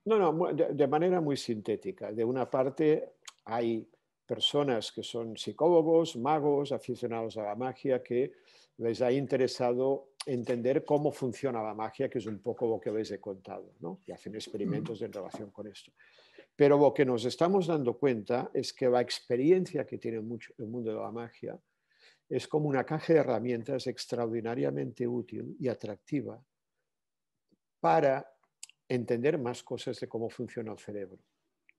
No, no, de manera muy sintética. De una parte hay personas que son psicólogos, magos, aficionados a la magia, que les ha interesado entender cómo funciona la magia, que es un poco lo que les he contado, ¿no? y hacen experimentos en relación con esto. Pero lo que nos estamos dando cuenta es que la experiencia que tiene mucho el mundo de la magia es como una caja de herramientas extraordinariamente útil y atractiva para entender más cosas de cómo funciona el cerebro.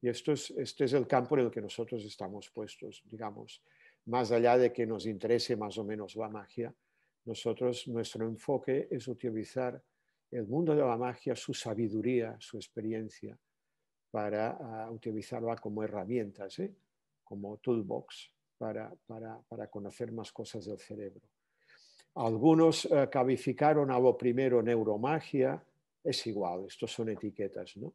Y esto este es el campo en el que nosotros estamos puestos, digamos. Más allá de que nos interese más o menos la magia, nosotros, nuestro enfoque es utilizar el mundo de la magia, su sabiduría, su experiencia, para ah, utilizarla como herramientas, ¿eh? como toolbox, para, para, para, conocer más cosas del cerebro. Algunos cavificaron eh, calificaron a lo primero neuromagia, es igual, estos son etiquetas, ¿no?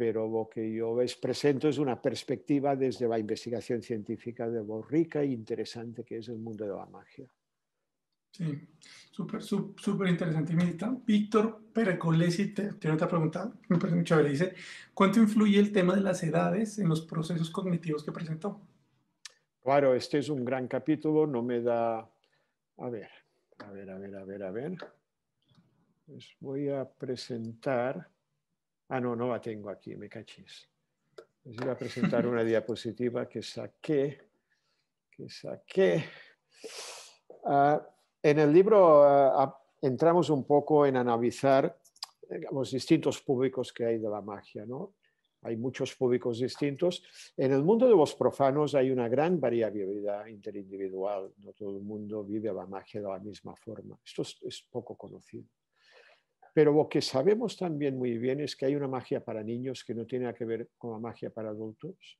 pero lo que yo les presento es una perspectiva desde la investigación científica de Borrica rica e interesante que es el mundo de la magia. Sí, súper, interesante. Víctor Perecolesi tiene otra pregunta, me parece muy Dice, ¿cuánto influye el tema de las edades en los procesos cognitivos que presentó? Claro, este es un gran capítulo, no me da... A ver, a ver, a ver, a ver, a ver. Les pues voy a presentar Ah, no, no la tengo aquí, me caché. Les iba a presentar una diapositiva que saqué, que saqué. Ah, en el libro ah, ah, entramos un poco en analizar los distintos públicos que hay de la magia, ¿no? Hay muchos públicos distintos. En el mundo de los profanos hay una gran variabilidad interindividual. No todo el mundo vive la magia de la misma forma. Esto es poco conocido. Pero lo que sabemos también muy bien es que hay una magia para niños que no tiene que ver con la magia para adultos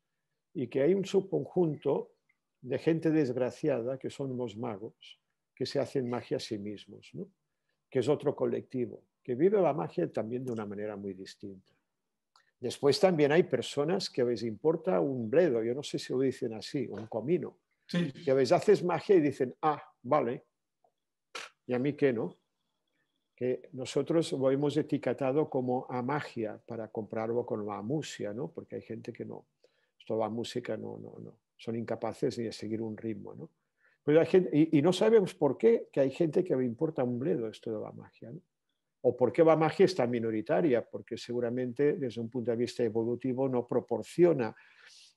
y que hay un subconjunto de gente desgraciada que son los magos que se hacen magia a sí mismos, que es otro colectivo, que vive la magia también de una manera muy distinta. Después también hay personas que les importa un bledo, yo no sé si lo dicen así, un comino, que a veces haces magia y dicen, ah, vale, y a mí qué no que nosotros lo hemos etiquetado como a magia para comprarlo con la música, ¿no? porque hay gente que no, esto la música no, no, no, son incapaces de seguir un ritmo. ¿no? Pero gente, y, no sabemos por qué que hay gente que le importa un bledo esto de la magia, ¿no? o por qué la magia es tan minoritaria, porque seguramente desde un punto de vista evolutivo no proporciona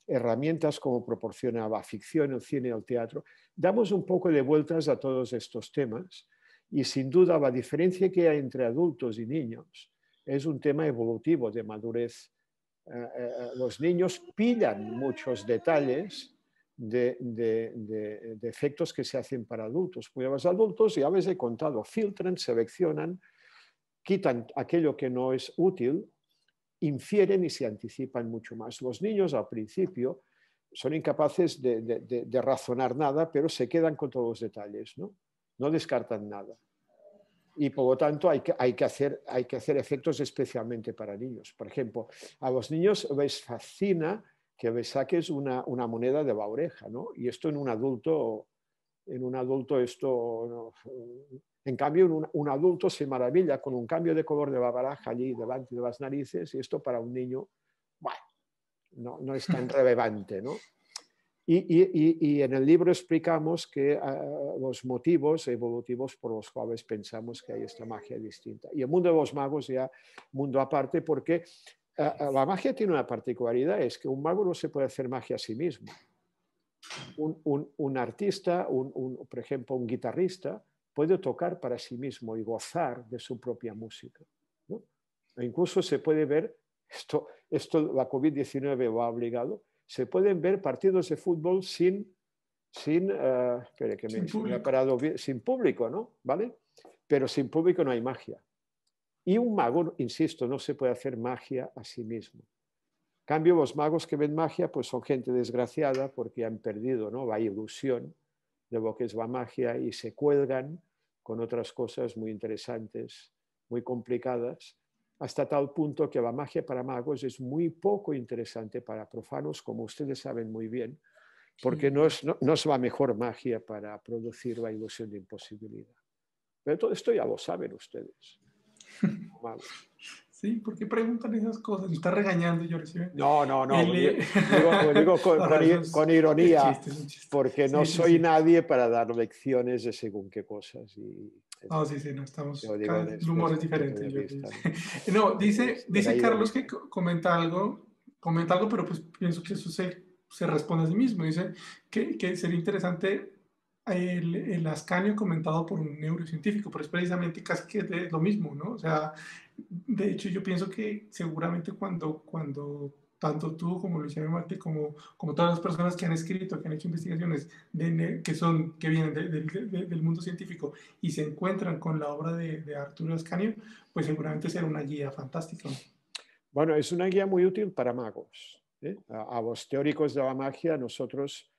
herramientas como proporcionaba ficción, el cine, el teatro. Damos un poco de vueltas a todos estos temas y sin duda la diferencia que hay entre adultos y niños es un tema evolutivo de madurez. Eh, eh, eh, los niños pillan muchos detalles de, efectos que se hacen para adultos. Porque los adultos, ya les he contado, filtran, seleccionan, quitan aquello que no es útil, infieren y se anticipan mucho más. Los niños al principio son incapaces de, razonar nada, pero se quedan con todos los detalles. ¿no? no descartan nada. Y por lo tanto hay que, hacer, efectos especialmente para niños. Por ejemplo, a los niños les fascina que les saques una, moneda de la oreja, ¿no? Y esto en un adulto, en un adulto esto... en cambio, un, adulto se maravilla con un cambio de color de la baraja allí delante de las narices y esto para un niño, bueno, no, no es tan relevante, ¿no? Y, en el libro explicamos que ah, los motivos evolutivos por los cuales pensamos que hay esta magia distinta. Y el mundo de los magos ya mundo aparte porque ah, ah, la magia tiene una particularidad, es que un mago no se puede hacer magia a sí mismo. Un, un, artista, un, por ejemplo, un guitarrista, puede tocar para sí mismo y gozar de su propia música. E incluso se puede ver, esto, esto la COVID-19 lo ha obligado, se pueden ver partidos de fútbol sin, sin, eh, que me, público. Parado, sin público, ¿no? ¿Vale? Pero sin público no hay magia. Y un mago, insisto, no se puede hacer magia a sí mismo. cambio, los magos que ven magia, pues son gente desgraciada porque han perdido ¿no? la ilusión de lo que es la magia y se cuelgan con otras cosas muy interesantes, muy complicadas, hasta tal punto que la magia para magos es muy poco interesante para profanos, como ustedes saben muy bien, porque no es, no, la mejor magia para producir la ilusión de imposibilidad. Pero todo esto ya lo saben ustedes. Sí, ¿por qué preguntan esas cosas? ¿Me está regañando, No, no, no. digo, con, ironía, porque no soy nadie para dar lecciones de según qué cosas. Y, no, sí, sí, no estamos. el humor es diferente. no, dice, dice Carlos que comenta algo, comenta algo, pero pues pienso que eso se, responde a sí mismo. Dice que, sería interesante el, el, ascanio comentado por un neurocientífico, pero es precisamente casi que de, lo mismo, ¿no? O sea, de hecho yo pienso que seguramente cuando, cuando tanto tú como Luciano Marte, como, como todas las personas que han escrito, que han hecho investigaciones, que, son, que vienen del mundo científico y se encuentran con la obra de, Arturo Ascanio, pues seguramente será una guía fantástica. Bueno, es una guía muy útil para magos. ¿eh? A, vos los teóricos de la magia, nosotros,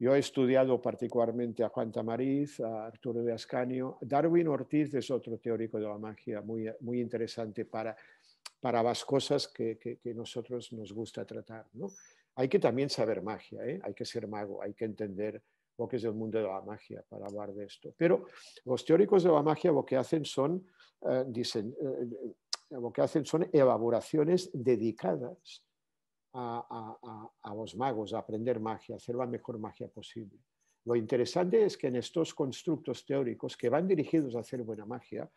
yo he estudiado particularmente a Juan Tamariz, a Arturo de Ascanio. Darwin Ortiz es otro teórico de la magia muy, muy interesante para para las cosas que, nosotros nos gusta tratar. ¿no? Hay que también saber magia, ¿eh? hay que ser mago, hay que entender lo que es el mundo de la magia para hablar de esto. Pero los teóricos de la magia lo que hacen son, eh, dicen, eh, eh, lo que hacen son elaboraciones dedicadas a, a, los magos, a aprender magia, a hacer la mejor magia posible. Lo interesante es que en estos constructos teóricos que van dirigidos a hacer buena magia,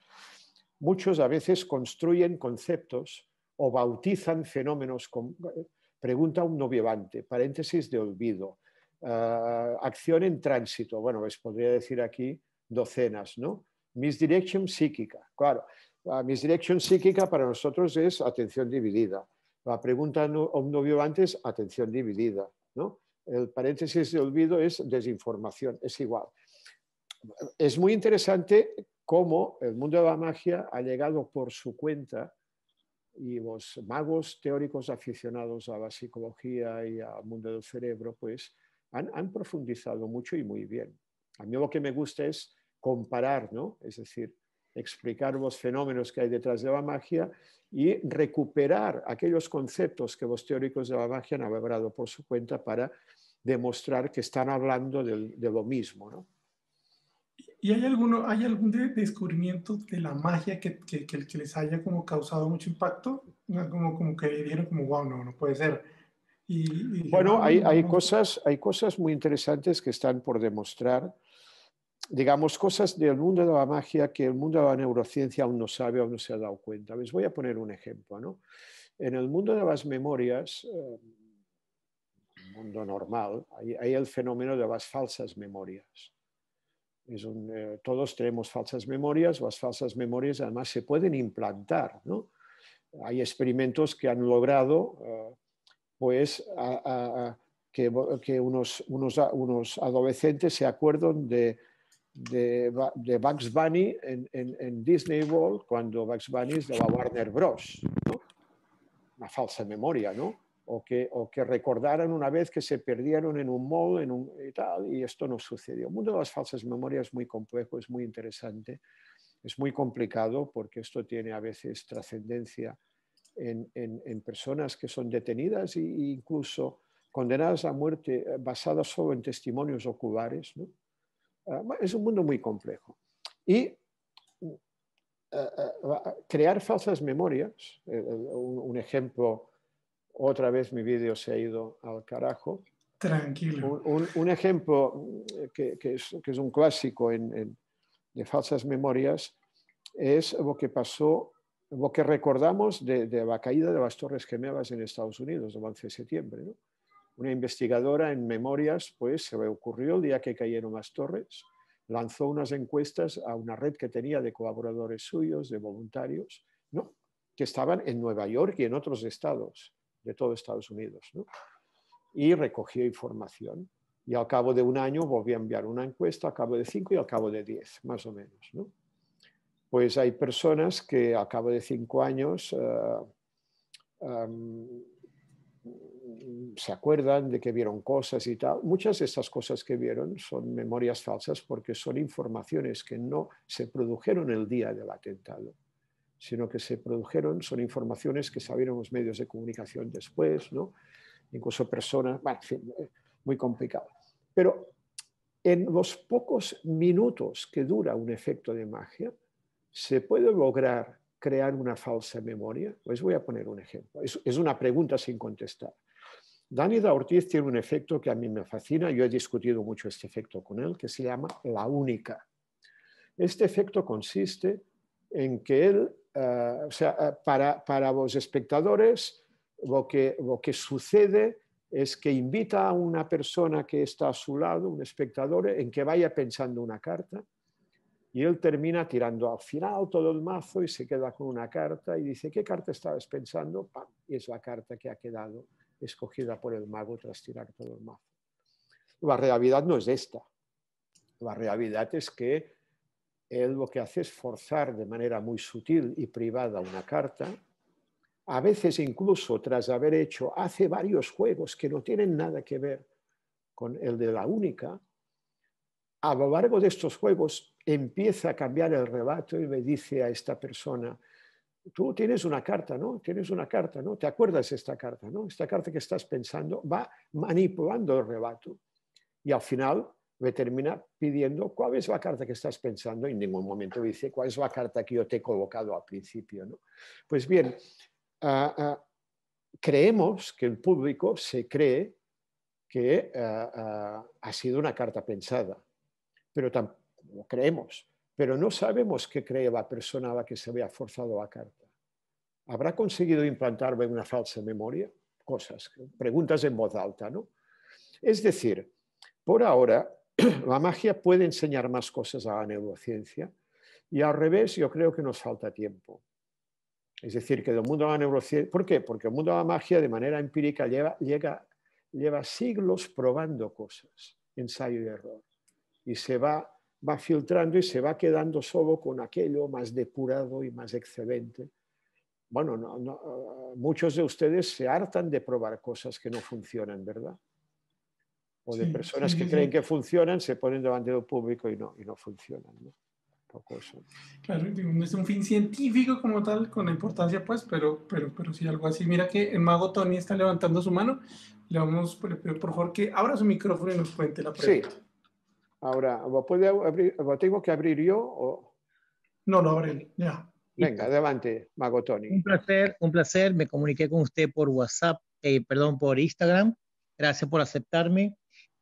muchos a veces construyen conceptos o bautizan fenómenos con pregunta un paréntesis de olvido, ah, acción en tránsito, bueno, les pues podría decir aquí docenas, ¿no? direction psíquica, claro, la dirección psíquica para nosotros es atención dividida. La pregunta no, es atención dividida, ¿no? El paréntesis de olvido es desinformación, es igual. Es muy interesante cómo el mundo de la magia ha llegado por su cuenta y los magos teóricos aficionados a la psicología y al mundo del cerebro, pues han, profundizado mucho y muy bien. A mí lo que me gusta es comparar, ¿no? Es decir, explicar los fenómenos que hay detrás de la magia y recuperar aquellos conceptos que los teóricos de la magia han elaborado por su cuenta para demostrar que están hablando de, de lo mismo, ¿no? ¿Y hay, algún descubrimiento de la magia que, les haya como causado mucho impacto? Ah, como, que vieron como, wow, no, no puede ser. bueno, hay, cosas, hay cosas muy interesantes que están por demostrar. Digamos, cosas del mundo de la magia que el mundo de la neurociencia aún no sabe, aún no se ha dado cuenta. Les voy a poner un ejemplo. En el mundo de las memorias, eh, mundo normal, hay el fenómeno de las falsas memorias eh, todos tenemos falsas memorias, o las falsas memorias además se pueden implantar. Hay experimentos que han logrado eh, pues, que, unos, adolescentes se acuerden de, de, Bugs Bunny en, Disney World cuando Bugs Bunny es de Warner Bros. Una falsa memoria, ¿no? o que, recordaran una vez que se perdieron en un mall en un, y y esto no sucedió. El mundo de las falsas memorias es muy complejo, es muy interesante, es muy complicado porque esto tiene a veces trascendencia en, personas que son detenidas e incluso condenadas a muerte eh, basadas solo en testimonios oculares. Ah, es un mundo muy complejo. Y eh, eh, crear falsas memorias, un ejemplo otra vez mi vídeo se ha ido al carajo. Tranquilo. Un, ejemplo eh, que, es, un clásico de falsas memorias es lo que pasó, lo que recordamos de, la caída de las Torres Gemelas en Estados Unidos, el 11 de septiembre. Una investigadora en memorias, pues se le ocurrió el día que cayeron las torres, lanzó unas encuestas a una red que tenía de colaboradores suyos, de voluntarios, que estaban en Nueva York y en otros estados de todo Estados Unidos. ¿no? Y recogió información. Y al cabo de un año volví a enviar una encuesta, al cabo de cinco y al cabo de diez, más o menos. ¿no? Pues hay personas que al cabo de cinco años eh, em, se acuerdan de que vieron cosas y tal. Muchas de estas cosas que vieron son memorias falsas porque son informaciones que no se produjeron el día del atentado sino que se produjeron, son informaciones que sabieron los medios de comunicación después, ¿no? incluso personas, en fin, eh, muy complicado. Pero en los pocos minutos que dura un efecto de magia, se puede lograr crear una falsa memoria. pues voy a poner un ejemplo. Es, es una pregunta sin contestar. Da Ortiz tiene un efecto que a mí me fascina, yo he discutido mucho este efecto con él, que se llama la única. Este efecto consiste en que él eh, o sea, eh, para, para los espectadores, lo que, lo que sucede es que invita a una persona que está a su lado, un espectador, en que vaya pensando una carta y él termina tirando al final todo el mazo y se queda con una carta y dice, ¿qué carta estabas pensando? Y es la carta que ha quedado escogida por el mago tras tirar todo el mazo. La realidad no es esta. La realidad es que él lo que hace es forzar de manera muy sutil y privada una carta, a veces incluso tras haber hecho, hace varios juegos que no tienen nada que ver con el de la única, a lo largo de estos juegos empieza a cambiar el relato y le dice a esta persona, tú tienes una carta, ¿no? Tienes una carta, ¿no? ¿Te acuerdas de esta carta, ¿no? Esta carta que estás pensando va manipulando el relato. Y al final me termina pidiendo cuál es la carta que estás pensando y en ningún momento dice cuál es la carta que yo te he colocado al principio. ¿no? Pues bien, ah, ah, creemos que el público se cree que ah, ha sido una carta pensada, pero lo creemos, pero no sabemos qué cree la persona a la que se había forzado la carta. ¿Habrá conseguido implantarme una falsa memoria? Cosas, preguntas en voz alta, ¿no? Es decir, por ahora la magia puede enseñar más cosas a la neurociencia y al revés yo creo que nos falta tiempo. Es decir, que del mundo de la neurociencia... ¿Por qué? Porque el mundo de la magia de manera empírica lleva, siglos probando cosas, ensayo y error. Y se va, filtrando y se va quedando solo con aquello más depurado y más excelente. Bueno, muchos de ustedes se hartan de probar cosas que no funcionan, ¿verdad? o de personas que creen que funcionan, se ponen delante del público y no, y no funcionan. ¿no? Claro, es un fin científico como tal, con la importancia, pues, pero, pero, pero sí algo así. Mira que el mago Tony está levantando su mano. Le vamos, por, por favor, que abra su micrófono y nos cuente la pregunta. Sí. Ahora, ¿lo puede abrir, ¿lo tengo que abrir yo? O... No, lo abre ya. Venga, adelante, Mago Tony. Un placer, un placer. Me comuniqué con usted por WhatsApp, eh, perdón, por Instagram. Gracias por aceptarme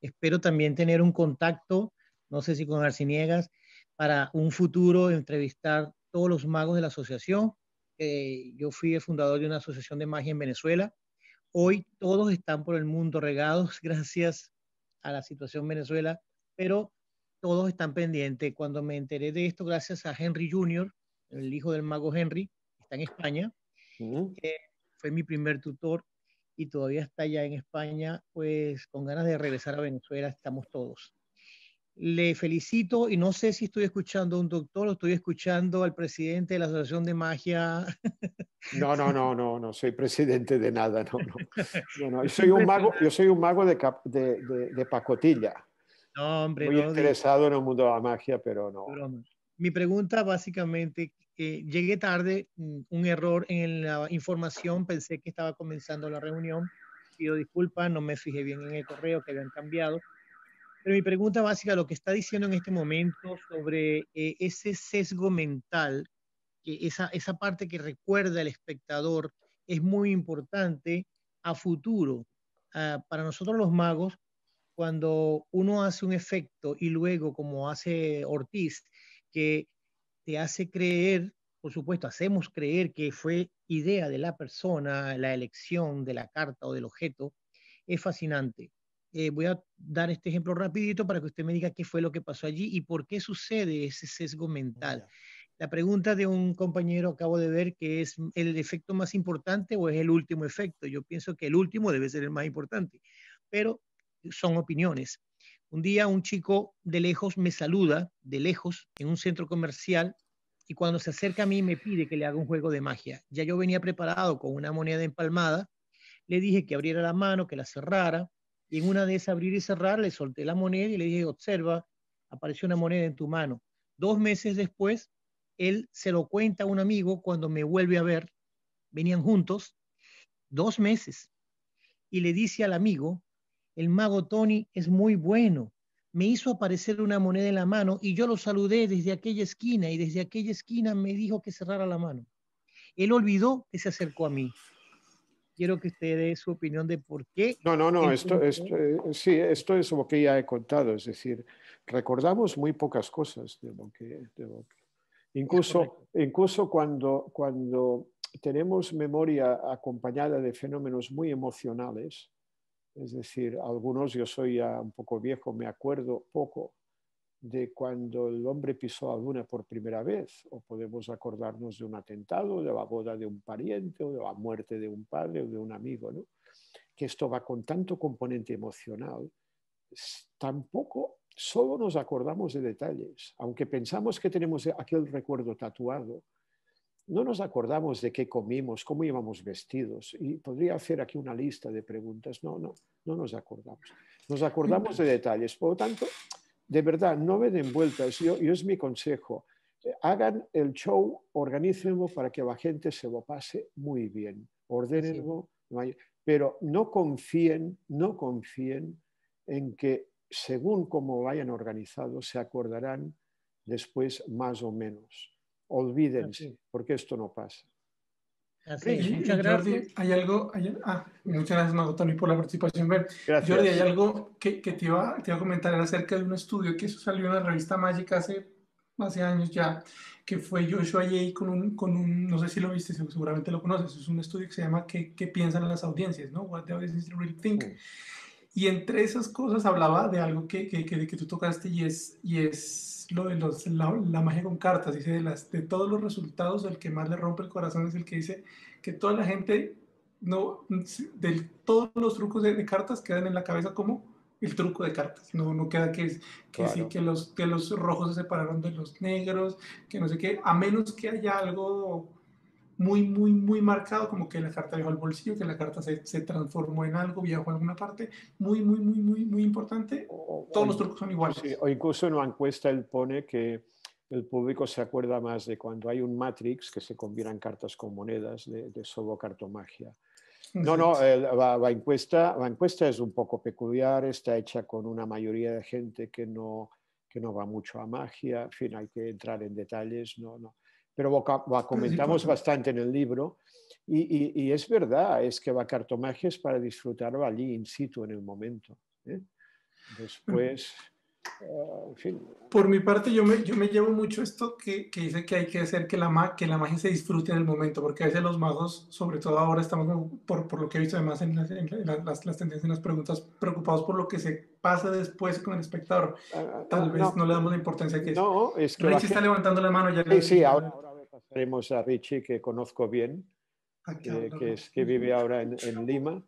espero también tener un contacto, no sé si con Arciniegas, para un futuro entrevistar todos los magos de la asociación. yo fui el fundador de una asociación de magia en Venezuela. Hoy todos están por el mundo regados gracias a la situación en Venezuela, pero todos están pendientes. Cuando me enteré de esto, gracias a Henry Jr., el hijo del mago Henry, está en España, mm. fue mi primer tutor y todavía está allá en España, pues con ganas de regresar a Venezuela estamos todos. Le felicito y no sé si estoy escuchando a un doctor o estoy escuchando al presidente de la Asociación de Magia. No, no, no, no, no soy presidente de nada, no, no. yo, soy un mago, yo soy un mago de, de, pacotilla. No, hombre, Muy interesado en el mundo de la magia, pero no. Mi pregunta básicamente eh, llegué tarde, mm, un error en la información, pensé que estaba comenzando la reunión, pido disculpas, no me fijé bien en el correo que habían cambiado. Pero mi pregunta básica, lo que está diciendo en este momento sobre eh, ese sesgo mental, que esa, esa parte que recuerda el espectador es muy importante a futuro. Ah, para nosotros los magos, cuando uno hace un efecto y luego, como hace Ortiz, que te hace creer, por supuesto, hacemos creer que fue idea de la persona, la elección de la carta o del objeto, es fascinante. Eh, voy a dar este ejemplo rapidito para que usted me diga qué fue lo que pasó allí y por qué sucede ese sesgo mental. La pregunta de un compañero acabo de ver que es el efecto más importante o es el último efecto. Yo pienso que el último debe ser el más importante, pero son opiniones. Un día un chico de lejos me saluda, de lejos, en un centro comercial, y cuando se acerca a mí me pide que le haga un juego de magia. Ya yo venía preparado con una moneda empalmada, le dije que abriera la mano, que la cerrara, y en una de esas abrir y cerrar le solté la moneda y le dije, observa, apareció una moneda en tu mano. Dos meses después, él se lo cuenta a un amigo cuando me vuelve a ver, venían juntos, dos meses, y le dice al amigo, el mago Tony es muy bueno. Me hizo aparecer una moneda en la mano y yo lo saludé desde aquella esquina y desde aquella esquina me dijo que cerrara la mano. Él olvidó que se acercó a mí. Quiero que usted dé su opinión de por qué. No, no, no, esto, eh, esto, es lo que ya he contado, es decir, recordamos muy pocas cosas de lo que... Incluso, incluso cuando, cuando tenemos memoria acompañada de fenómenos muy emocionales, es decir, algunos, yo soy ya un poco viejo, me acuerdo poco de cuando el hombre pisó la luna por primera vez, o podemos acordarnos de un atentado, de la boda de un pariente, o de la muerte de un padre o de un amigo, que esto va con tanto componente emocional, tampoco solo nos acordamos de detalles, aunque pensamos que tenemos aquel recuerdo tatuado, no nos acordamos de qué comimos, cómo íbamos vestidos. Y podría hacer aquí una lista de preguntas. No, no, no nos acordamos. Nos acordamos de detalles. Por lo tanto, de verdad, no me den vueltas. y es mi consejo. Hagan el show, organícenlo para que la gente se lo pase muy bien. Ordenenlo. Pero no confíen, no confíen en que según cómo vayan organizados organizado, se acordarán después más o menos olvídense, porque esto no pasa. Así, muchas gracias. Jordi, hay algo, ah, muchas gracias Mago por la participación. Ver, Jordi, hay algo que, que te, iba, te, iba, a comentar acerca de un estudio que eso salió en la revista Magic hace, hace años ya, que fue Joshua Yeh con un, con un, no sé si lo viste, seguramente lo conoces, es un estudio que se llama ¿Qué, qué piensan las audiencias? ¿no? What the audiences think. Y entre esas cosas hablaba de algo que, que, que, que tú tocaste y es, y es lo de los, la, magia con cartas. Dice, de, las, de todos los resultados, el que más le rompe el corazón es el que dice que toda la gente, no, de todos los trucos de, cartas quedan en la cabeza como el truco de cartas. No, no queda que, que, que, los, que los rojos se separaron de los negros, que no sé qué, a menos que haya algo muy, muy, muy marcado, como que la carta llegó al bolsillo, que la carta se, se transformó en algo, viajó a alguna parte, muy, muy, muy, muy, muy importante. Todos los trucos son iguales. o incluso en una encuesta él pone que el público se acuerda más de cuando hay un Matrix que se combinan cartas con monedas de, de solo cartomagia. No, no, la, encuesta, la encuesta es un poco peculiar, está hecha con una mayoría de gente que no, que no va mucho a magia, en fin, hay que entrar en detalles, no, no pero lo comentamos bastante en el libro. Y, es verdad, es que va a para disfrutarlo allí, in situ, en el momento. ¿eh? Después. Ah, por mi parte, yo me, yo me llevo mucho esto que, que dice que hay que hacer que la, que la magia se disfrute en el momento, porque a veces los magos, sobre todo ahora, estamos, por, por, lo que he visto además en, las, las, tendencias, en las preguntas, preocupados por lo que se pasa después con el espectador. Ah, ah, Tal vez no. le damos la importancia que es. No, es que Richie está levantando la mano. Ya sí, sí, ahora, ahora pasaremos a Richie, que conozco bien que, es, que vive ahora en, Lima.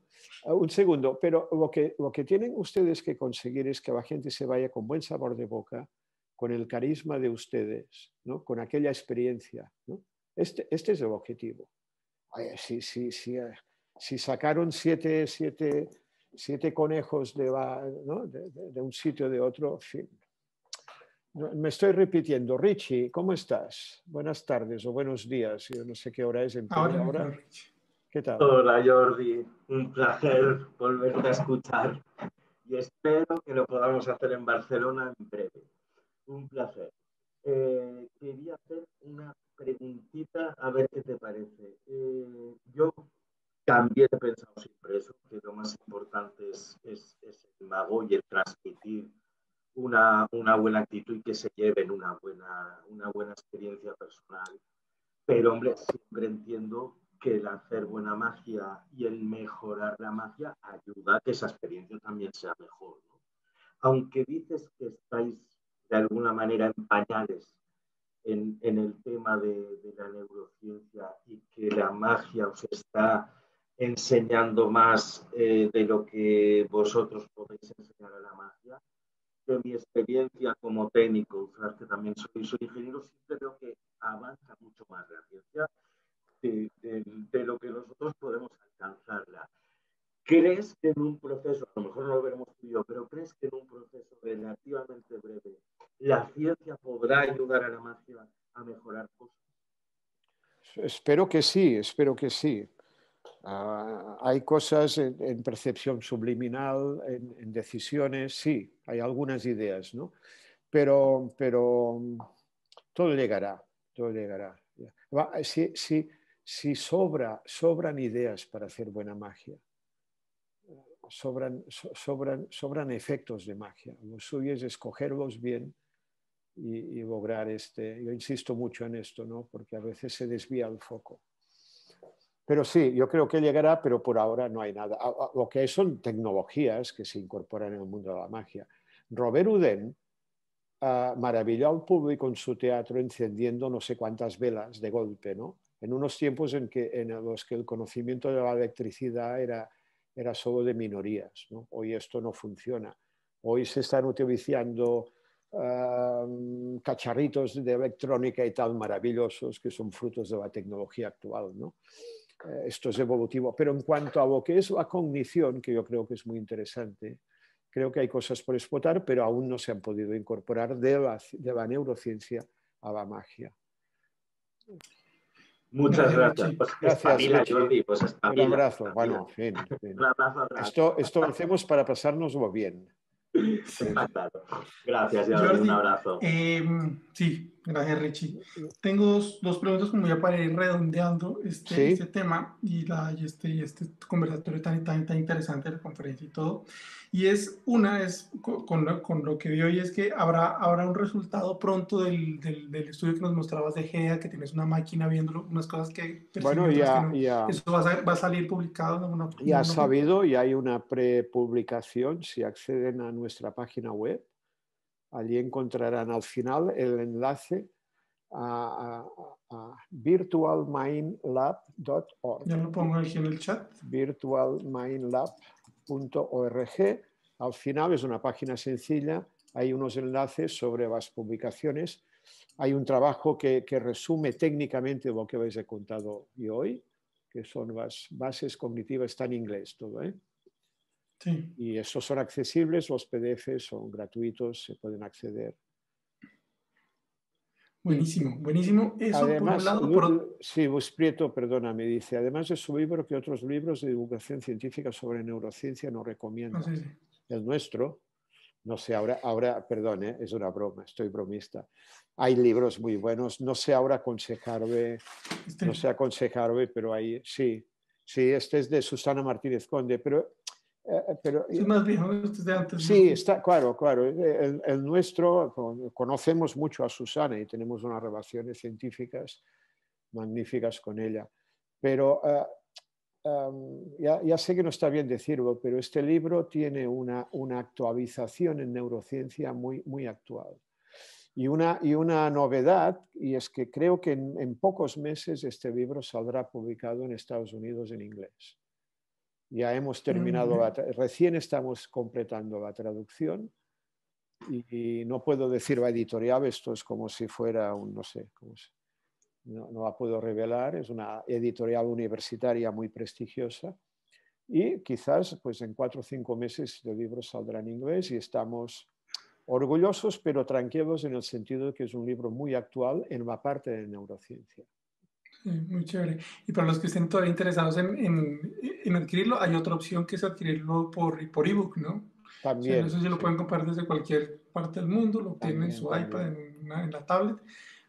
Ah, un segundo, pero lo que, lo que tienen ustedes que conseguir es que la gente se vaya con buen sabor de boca, con el carisma de ustedes, ¿no? con aquella experiencia. ¿no? Este, este es el objetivo. Ay si, sí sí. Eh, si, sacaron siete, conejos de, de, un sitio de otro, fin, me estoy repitiendo. Richie, ¿cómo estás? Buenas tardes o buenos días. Yo no sé qué hora es en ahora. ¿Qué tal? Hola Jordi, un placer volverte a escuchar y espero que lo podamos hacer en Barcelona en breve. Un placer. Eh, quería hacer una preguntita a ver qué te parece. Eh, yo también he pensado siempre eso, que lo más importante es el mago y el transmitir una, una, buena actitud y que se lleven una buena, una buena experiencia personal. Pero, hombre, siempre entiendo que el hacer buena magia y el mejorar la magia ayuda a que esa experiencia también sea mejor. Aunque dices que estáis de alguna manera en pañales en, en el tema de, de, la neurociencia y que la magia os está enseñando más eh, de lo que vosotros podéis enseñar a la magia, de mi experiencia como técnico, o que también soy, ingeniero, siempre veo que avanza mucho más la ciencia de, lo que nosotros podemos alcanzarla. ¿Crees que en un proceso, a lo mejor no lo veremos tú yo, pero crees que en un proceso relativamente breve, la ciencia podrá ayudar a la magia a mejorar cosas? Espero que sí, espero que sí. Ah, hay cosas en, percepción subliminal, en, decisiones, sí, hay algunas ideas, ¿no? Pero, pero todo llegará, todo llegará. si, sobra, sobran ideas para hacer buena magia, sobran, efectos de magia. Lo suyo es escogerlos bien y, y lograr este. Yo insisto mucho en esto, ¿no? Porque a veces se desvía el foco. Pero sí, yo creo que llegará, pero por ahora no hay nada. Lo que hay son tecnologías que se incorporan en el mundo de la magia. Robert Houdin ah, maravilló al público en su teatro encendiendo no sé cuántas velas de golpe, ¿no? En unos tiempos en, que, en los que el conocimiento de la electricidad era, era solo de minorías, ¿no? Hoy esto no funciona. Hoy se están utilizando ah, cacharritos de electrónica y tal maravillosos que son frutos de la tecnología actual, ¿no? Eh, esto es evolutivo. Pero en cuanto a lo que es la cognición, que yo creo que es muy interesante, creo que hay cosas por explotar, pero aún no se han podido incorporar de la, neurociencia a la magia. Muchas gracias. Pues, gracias, Un abrazo. Bueno, Esto, esto lo hacemos para pasárnoslo bien. Gracias, Jordi. Un abrazo. Em, sí, Gracias, Richie. Tengo dos, dos, preguntas como ya para ir redondeando este, este tema y, la, este, este conversatorio tan, tan, tan interesante de la conferencia y todo. Y es una, es con, lo, con lo que vi hoy, es que habrá, habrá un resultado pronto del, del, estudio que nos mostrabas de GEA, que tienes una máquina viendo unas cosas que... Bueno, ya, ya. Eso va a, salir publicado en una... Ya sabido, y hay una prepublicación, si acceden a nuestra página web Allí encontrarán al final el enlace a, virtualmindlab.org. Ya lo pongo aquí en el chat. virtualmindlab.org. Al final es una página sencilla, hay unos enlaces sobre las publicaciones. Hay un trabajo que, resume técnicamente lo que habéis contado hoy, que son las bases cognitivas, está en inglés todo. ¿eh? Y esos son accesibles, los PDFs son gratuitos, se pueden acceder. Buenísimo, buenísimo. además, por un Sí, pues, perdona, me dice, además de su libro, que otros libros de divulgación científica sobre neurociencia nos recomienda? No, ah, El nuestro, no sé, ahora, ahora perdón, ¿eh? es una broma, estoy bromista. Hay libros muy buenos, no sé ahora aconsejarme, este no sé aconsejarme, pero ahí, sí, sí, este es de Susana Martínez Conde, pero eh, eh, eh, sí, está claro, claro. El, nuestro, conocemos mucho a Susana y tenemos unas relaciones científicas magníficas con ella. Pero ya, sé que no está bien decirlo, pero este libro tiene una, una actualización en neurociencia muy, muy actual. Y una, y una, novedad, y es que creo que en pocos meses este libro saldrá publicado en Estados Unidos en inglés. Ya hemos terminado, recién estamos completando la traducción y, no puedo decir la editorial, esto es como si fuera un, no sé, no, la puedo revelar, es una editorial universitaria muy prestigiosa y quizás pues en cuatro o cinco meses el libro saldrá en inglés y estamos orgullosos pero tranquilos en el sentido de que es un libro muy actual en la parte de neurociencia. Mm, muy chévere. Y para los que estén todavía interesados en, en, adquirirlo, hay otra opción que es adquirirlo por, por ebook, ¿no? También. eso se lo pueden comprar desde cualquier parte del mundo, lo tienen en su iPad, en, la tablet.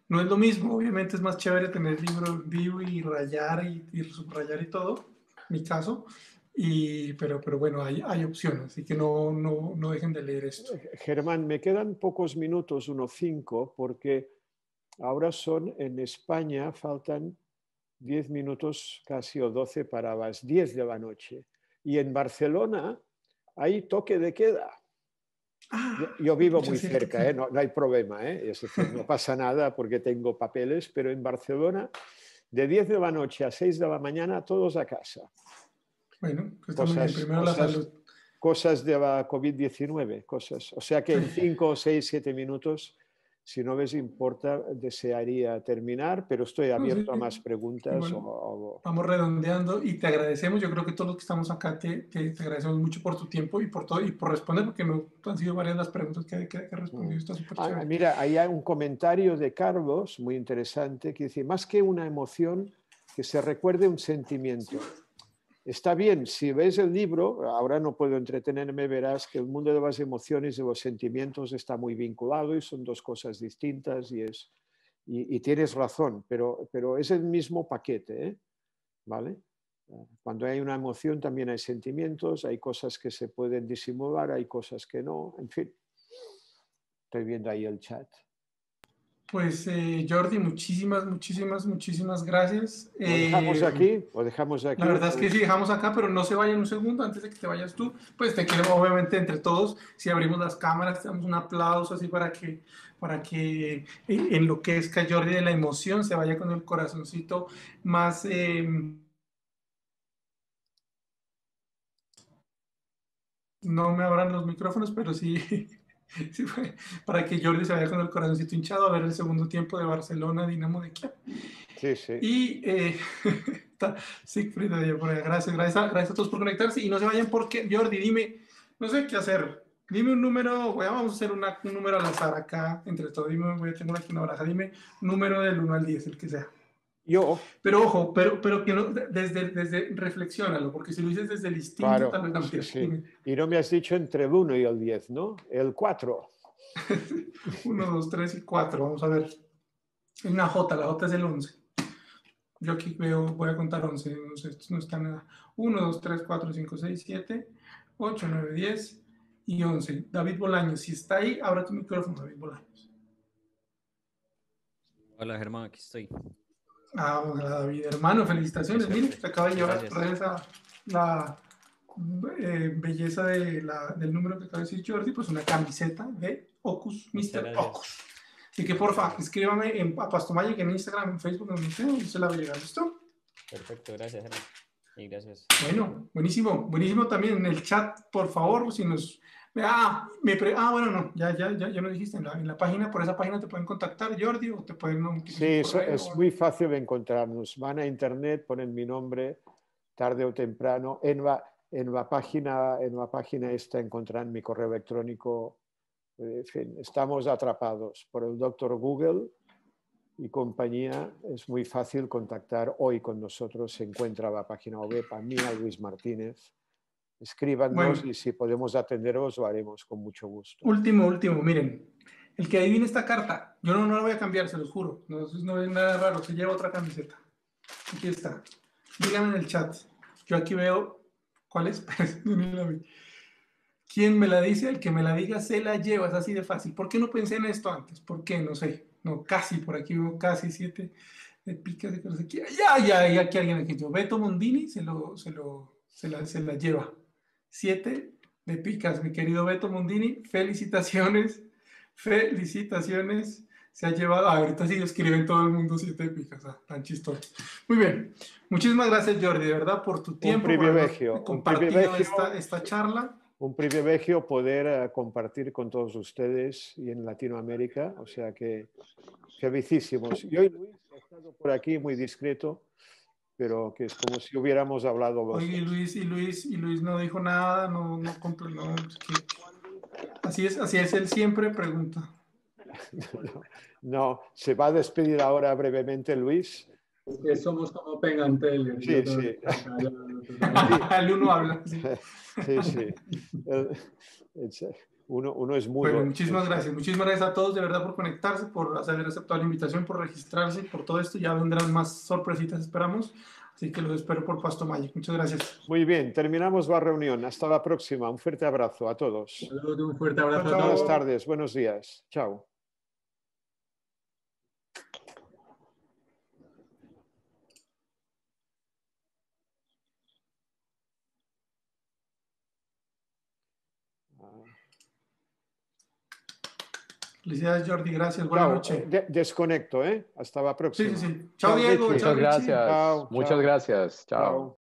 No es lo mismo, obviamente es más chévere tener el libro vivo y rayar y, subrayar y todo, mi caso. Y, pero, pero bueno, hay, hay opciones así que no, no, no dejen de leer esto. Eh, Germán, me quedan pocos minutos, unos cinco, porque Ahora son en España, faltan 10 minutos casi o 12 para las 10 de la noche. Y en Barcelona hay toque de queda. Ah, yo vivo muy cerca, ¿eh? no, hay problema, ¿eh? no pasa nada porque tengo papeles, pero en Barcelona de 10 de la noche a 6 de la mañana todos a casa. Bueno, cosas, primero la salud. Cosas de la COVID-19, cosas. O sea que en 5, 6, 7 minutos si no ves importa, desearía terminar, pero estoy abierto a más preguntas. Vamos redondeando y te agradecemos. Yo creo que todos los que estamos acá te, agradecemos mucho por tu tiempo y por todo y por responder, porque han sido varias las preguntas que, que, he respondido. Mm. Ah, mira, hay un comentario de Carlos muy interesante que dice: más que una emoción, que se recuerde un sentimiento. Está bien, si ves el libro, ahora no puedo entretenerme, verás que el mundo de las emociones y los sentimientos está muy vinculado y son dos cosas distintas y, tienes razón, pero, es el mismo paquete. ¿eh? ¿Vale? Cuando hay una emoción también hay sentimientos, hay cosas que se pueden disimular, hay cosas que no, en fin. Estoy viendo ahí el chat. Pues eh, Jordi, muchísimas, muchísimas, muchísimas gracias. ¿Lo dejamos eh, aquí? ¿O dejamos aquí? La verdad es que sí, dejamos acá, pero no se vayan un segundo antes de que te vayas tú. Pues te quiero, obviamente, entre todos, si abrimos las cámaras, te damos un aplauso así para que, para que eh, enloquezca Jordi de la emoción, se vaya con el corazoncito más... Em, no me abran los micrófonos, pero sí para que Jordi se vaya con el corazoncito hinchado a ver el segundo tiempo de Barcelona Dinamo de Kiev. Sí, sí. Y eh, Gracias, gracias a, todos por conectarse y no se vayan porque Jordi, dime, no sé qué hacer. Dime un número, voy a, vamos a hacer un número al azar acá entre todos. Dime, voy a tener aquí una baraja. Dime número del 1 al 10, el que sea. Yo. Pero ojo, pero, pero que desde, desde, porque si lo dices desde el instinto, claro, tal vez Y no me has dicho entre el 1 y el 10, ¿no? El 4. 1, 2, 3 y 4, vamos a ver. Es una J, la J es el 11. Yo aquí veo, voy a contar 11, no, sé, no está nada. 1, 2, 3, 4, 5, 6, 7, 8, 9, 10 y 11. David Bolaños, si está ahí, abra tu micrófono, David Bolaños. Hola Germán, aquí estoy. Ah, hola David, hermano, felicitaciones. Mire, te acaba de llevar la eh, belleza de la, del número que acaba de decir Jordi, pues una camiseta de Ocus, Mr. Ocus. Así que porfa, escríbame a Pastomaya, que en Instagram, en Facebook, en Instagram, se la voy a llegar, ¿listo? Perfecto, gracias, hermano, Y gracias. Bueno, buenísimo, buenísimo también en el chat, por favor, si nos Ah, ah, bueno, no, ya, ya, ya, lo dijiste. En la, página, por esa página te pueden contactar, Jordi, o te pueden. sí, es, muy fácil de encontrarnos. Van a internet, ponen mi nombre, tarde o temprano. En la, en la página, en la página esta encontrarán mi correo electrónico. Eh, en fin, estamos atrapados por el doctor Google y compañía. Es muy fácil contactar hoy con nosotros. Se encuentra la página web a mí, Luis Martínez Escríbanos y si podemos atenderos lo haremos con mucho gusto. Último, último, miren. El que adivine esta carta, yo no, no la voy a cambiar, se los juro. No, es nada raro, se lleva otra camiseta. Aquí está. Díganme en el chat. Yo aquí veo cuál es. ¿Quién me la dice? El que me la diga se la lleva, es así de fácil. ¿Por qué no pensé en esto antes? ¿Por qué? No sé. No, casi, por aquí veo casi siete de picas de Ya, ya, ya, aquí alguien dijo. Beto Mondini se, lo, se, lo, se, la, se la lleva. Siete, de picas, mi querido Beto Mundini. Felicitaciones, felicitaciones. Se ha llevado, ah, ahorita sí escriben todo el mundo siete picas, ah, tan chistoso. Muy bien, muchísimas gracias Jordi, de verdad, por tu tiempo. Un privilegio. compartir esta, esta charla un privilegio poder eh, compartir con todos ustedes y en Latinoamérica, o sea que felicísimos. Yo hoy Luis he estado por aquí muy discreto, pero que es como si hubiéramos hablado. Oye, y Luis, y Luis, y Luis no dijo nada, no, no, no así es, así es, él siempre pregunta. No, se va a despedir ahora brevemente Luis. Es que somos como peganteles. Sí, sí. El uno habla. Sí, sí. sí uno, es muy... Bueno, muchísimas gracias, muchísimas gracias a todos de verdad por conectarse, por haber aceptado la invitación, por registrarse, por todo esto. Ya vendrán más sorpresitas, esperamos. Así que los espero por Pasto Magic. Muchas gracias. Muy bien, terminamos la reunión. Hasta la próxima. Un fuerte abrazo a todos. Un fuerte abrazo a todos. Buenas tardes, buenos días. Chao. Felicidades, Jordi. Gracias. Buenas noches. Eh, desconecto, ¿eh? Hasta la próxima. Sí, sí, sí. Chao, Diego. Muchas gracias. Muchas gracias. Chao.